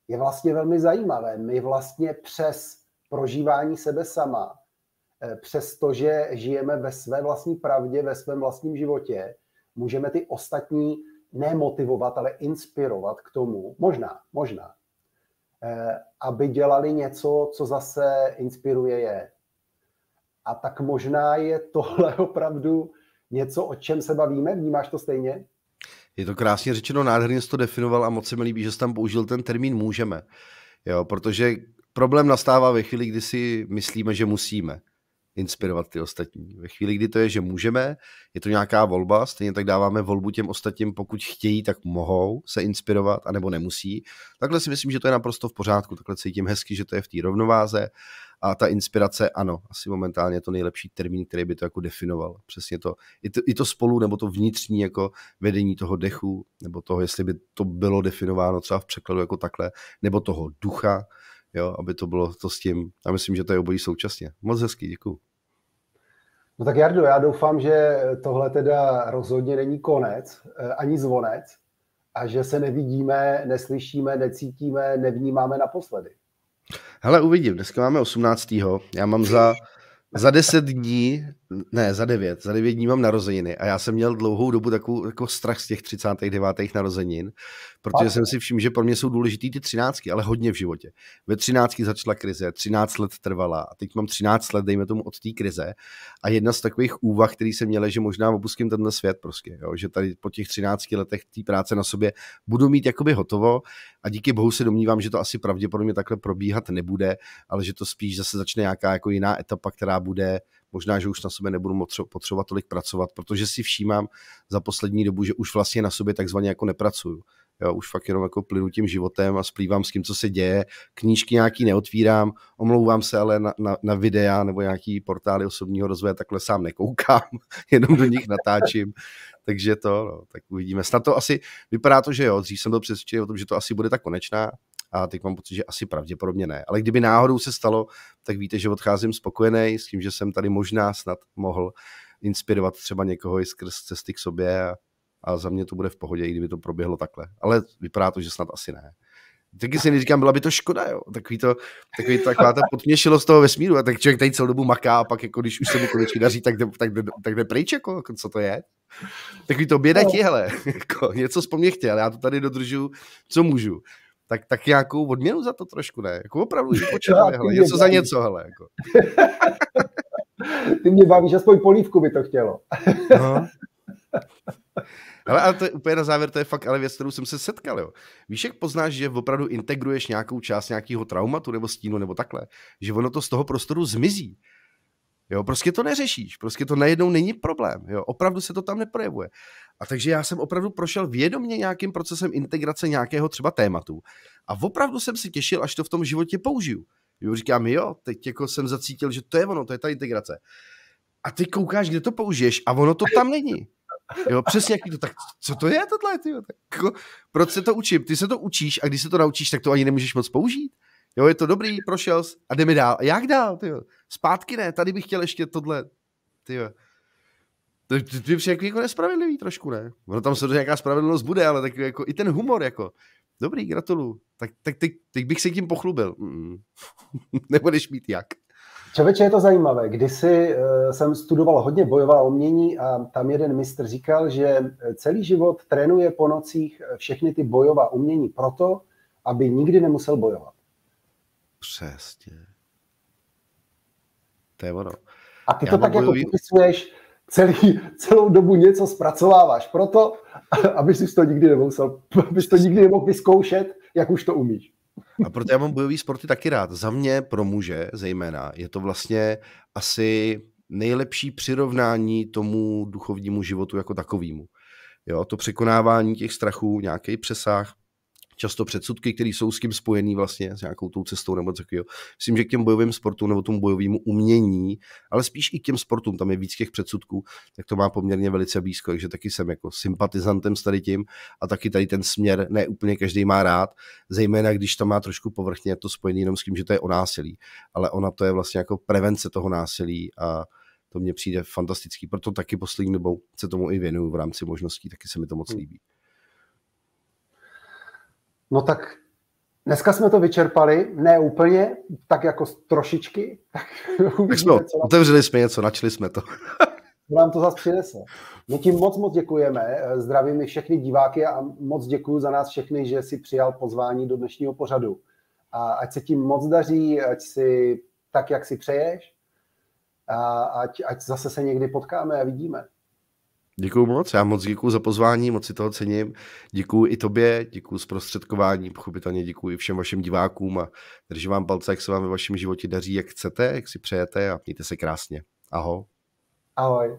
je vlastně velmi zajímavé. My vlastně přes prožívání sebe sama, eh, přes to, že žijeme ve své vlastní pravdě, ve svém vlastním životě, můžeme ty ostatní nemotivovat, ale inspirovat k tomu, možná, možná, Eh, aby dělali něco, co zase inspiruje je. A tak možná je tohle opravdu něco, o čem se bavíme? Vnímáš to stejně? Je to krásně řečeno, nádherně jsi to definoval a moc se mi líbí, že jsi tam použil ten termín můžeme. Jo, protože problém nastává ve chvíli, kdy si myslíme, že musíme inspirovat ty ostatní. Ve chvíli, kdy to je, že můžeme, je to nějaká volba, stejně tak dáváme volbu těm ostatním, pokud chtějí, tak mohou se inspirovat, anebo nemusí. Takhle si myslím, že to je naprosto v pořádku, takhle cítím hezky, že to je v té rovnováze a ta inspirace, ano, asi momentálně je to nejlepší termín, který by to jako definoval. Přesně to, i to, i to spolu, nebo to vnitřní jako vedení toho dechu, nebo toho, jestli by to bylo definováno třeba v překladu jako takhle, nebo toho ducha, jo, aby to bylo to s tím. A myslím, že to je obojí současně. Moc hezký, děkuji. No tak Jardo, já doufám, že tohle teda rozhodně není konec, eh, ani zvonec, a že se nevidíme, neslyšíme, necítíme, nevnímáme naposledy. Hele, uvidím. Dneska máme 18. Já mám za, za 10 dní ne, za devět. Za devět dní mám narozeniny a já jsem měl dlouhou dobu takovou jako strach z těch 39. narozenin, protože a. jsem si všiml, že pro mě jsou důležitý ty třináctky, ale hodně v životě. Ve třináctky začala krize, třináct let trvala a teď mám třináct let, dejme tomu, od té krize a jedna z takových úvah, který jsem měl, je, že možná opustím tenhle svět prostě, jo? že tady po těch třinácti letech té práce na sobě budu mít jakoby hotovo a díky bohu se domnívám, že to asi pravděpodobně takhle probíhat nebude, ale že to spíš zase začne nějaká jako jiná etapa, která bude Možná, že už na sobě nebudu potřebovat tolik pracovat, protože si všímám za poslední dobu, že už vlastně na sobě takzvaně jako nepracuju. Já už fakt jenom jako plynu tím životem a splývám s tím, co se děje. Knížky nějaký neotvírám, omlouvám se, ale na, na, na videa nebo nějaký portály osobního rozvoje takhle sám nekoukám, jenom do nich natáčím. Takže to, no, tak uvidíme. Snad to asi, vypadá to, že jo, dřív jsem byl přesvědčený o tom, že to asi bude ta konečná, a teď mám pocit, že asi pravděpodobně ne. Ale kdyby náhodou se stalo, tak víte, že odcházím spokojený s tím, že jsem tady možná snad mohl inspirovat třeba někoho i skrz cesty k sobě a, a za mě to bude v pohodě, i kdyby to proběhlo takhle. Ale vypadá to, že snad asi ne. Taky si neříkám, byla by to škoda, jo. Takový to, takový, taková ta z toho vesmíru. A tak člověk tady celou dobu maká a pak, jako, když už se mu konečně daří, tak jde, tak jde, tak jde pryč, jako, jako co to je. Takový to běda no. ti, hele. Jako, něco z chtěl, já to tady dodržu, co můžu tak, tak nějakou odměnu za to trošku, ne? Jako opravdu, počkej, hele, něco za něco, hele. Jako. ty mě bavíš, aspoň polívku by to chtělo. no. Ale, ale to je úplně na závěr, to je fakt ale věc, kterou jsem se setkal. Jo. Víš, jak poznáš, že opravdu integruješ nějakou část nějakého traumatu nebo stínu nebo takhle, že ono to z toho prostoru zmizí. Jo, prostě to neřešíš, prostě to najednou není problém, jo, opravdu se to tam neprojevuje. A takže já jsem opravdu prošel vědomně nějakým procesem integrace nějakého třeba tématu a opravdu jsem si těšil, až to v tom životě použiju. Jo, říkám, jo, teď jako jsem zacítil, že to je ono, to je ta integrace. A ty koukáš, kde to použiješ a ono to tam není. Jo, přesně jaký to, tak co to je tohle, ty jako, proč se to učím? Ty se to učíš a když se to naučíš, tak to ani nemůžeš moc použít. Jo, je to dobrý, prošel a jdeme dál. Jak dál, ty Zpátky ne, tady bych chtěl ještě tohle. Ty to, to, to je všechno jako-, jako nespravedlivý trošku, ne? Ono tam se nějaká spravedlnost bude, ale tak jako i ten humor, jako. Dobrý, gratuluju. Tak, tak teď, teď bych se tím pochlubil. Mm. Nebudeš mít jak. Čověče, je to zajímavé. Kdysi uh, jsem studoval hodně bojová umění a tam jeden mistr říkal, že eh, celý život trénuje po nocích eh, všechny ty bojová umění proto, aby nikdy nemusel bojovat. Přesně. To je ono. A ty Já to tak jako mluví... popisuješ celý, celou dobu něco zpracováváš proto, aby si to nikdy nemusel, aby to nikdy nemohl vyzkoušet, jak už to umíš. A proto já mám bojový sporty taky rád. Za mě, pro muže zejména, je to vlastně asi nejlepší přirovnání tomu duchovnímu životu jako takovýmu. Jo, to překonávání těch strachů, nějaký přesah, často předsudky, které jsou s tím spojený vlastně s nějakou tou cestou nebo takového. Myslím, že k těm bojovým sportům nebo tomu bojovému umění, ale spíš i k těm sportům, tam je víc těch předsudků, tak to má poměrně velice blízko, takže taky jsem jako sympatizantem s tady tím a taky tady ten směr ne úplně každý má rád, zejména když tam má trošku povrchně to spojený jenom s tím, že to je o násilí, ale ona to je vlastně jako prevence toho násilí a to mně přijde fantastický, proto taky poslední dobou se tomu i věnuju v rámci možností, taky se mi to moc hm. líbí. No tak dneska jsme to vyčerpali, ne úplně, tak jako trošičky. Tak, tak jsme co otevřeli jsme něco, načili jsme to. Vám to zase přinese. My ti moc, moc děkujeme. Zdravím všechny diváky a moc děkuji za nás všechny, že si přijal pozvání do dnešního pořadu. A ať se tím moc daří, ať si tak, jak si přeješ, a ať, ať zase se někdy potkáme a vidíme. Děkuji moc, já moc děkuji za pozvání, moc si toho cením. Děkuji i tobě, děkuji zprostředkování, pochopitelně děkuji i všem vašim divákům a držím vám palce, jak se vám ve vašem životě daří, jak chcete, jak si přejete a mějte se krásně. Ahoj. Ahoj.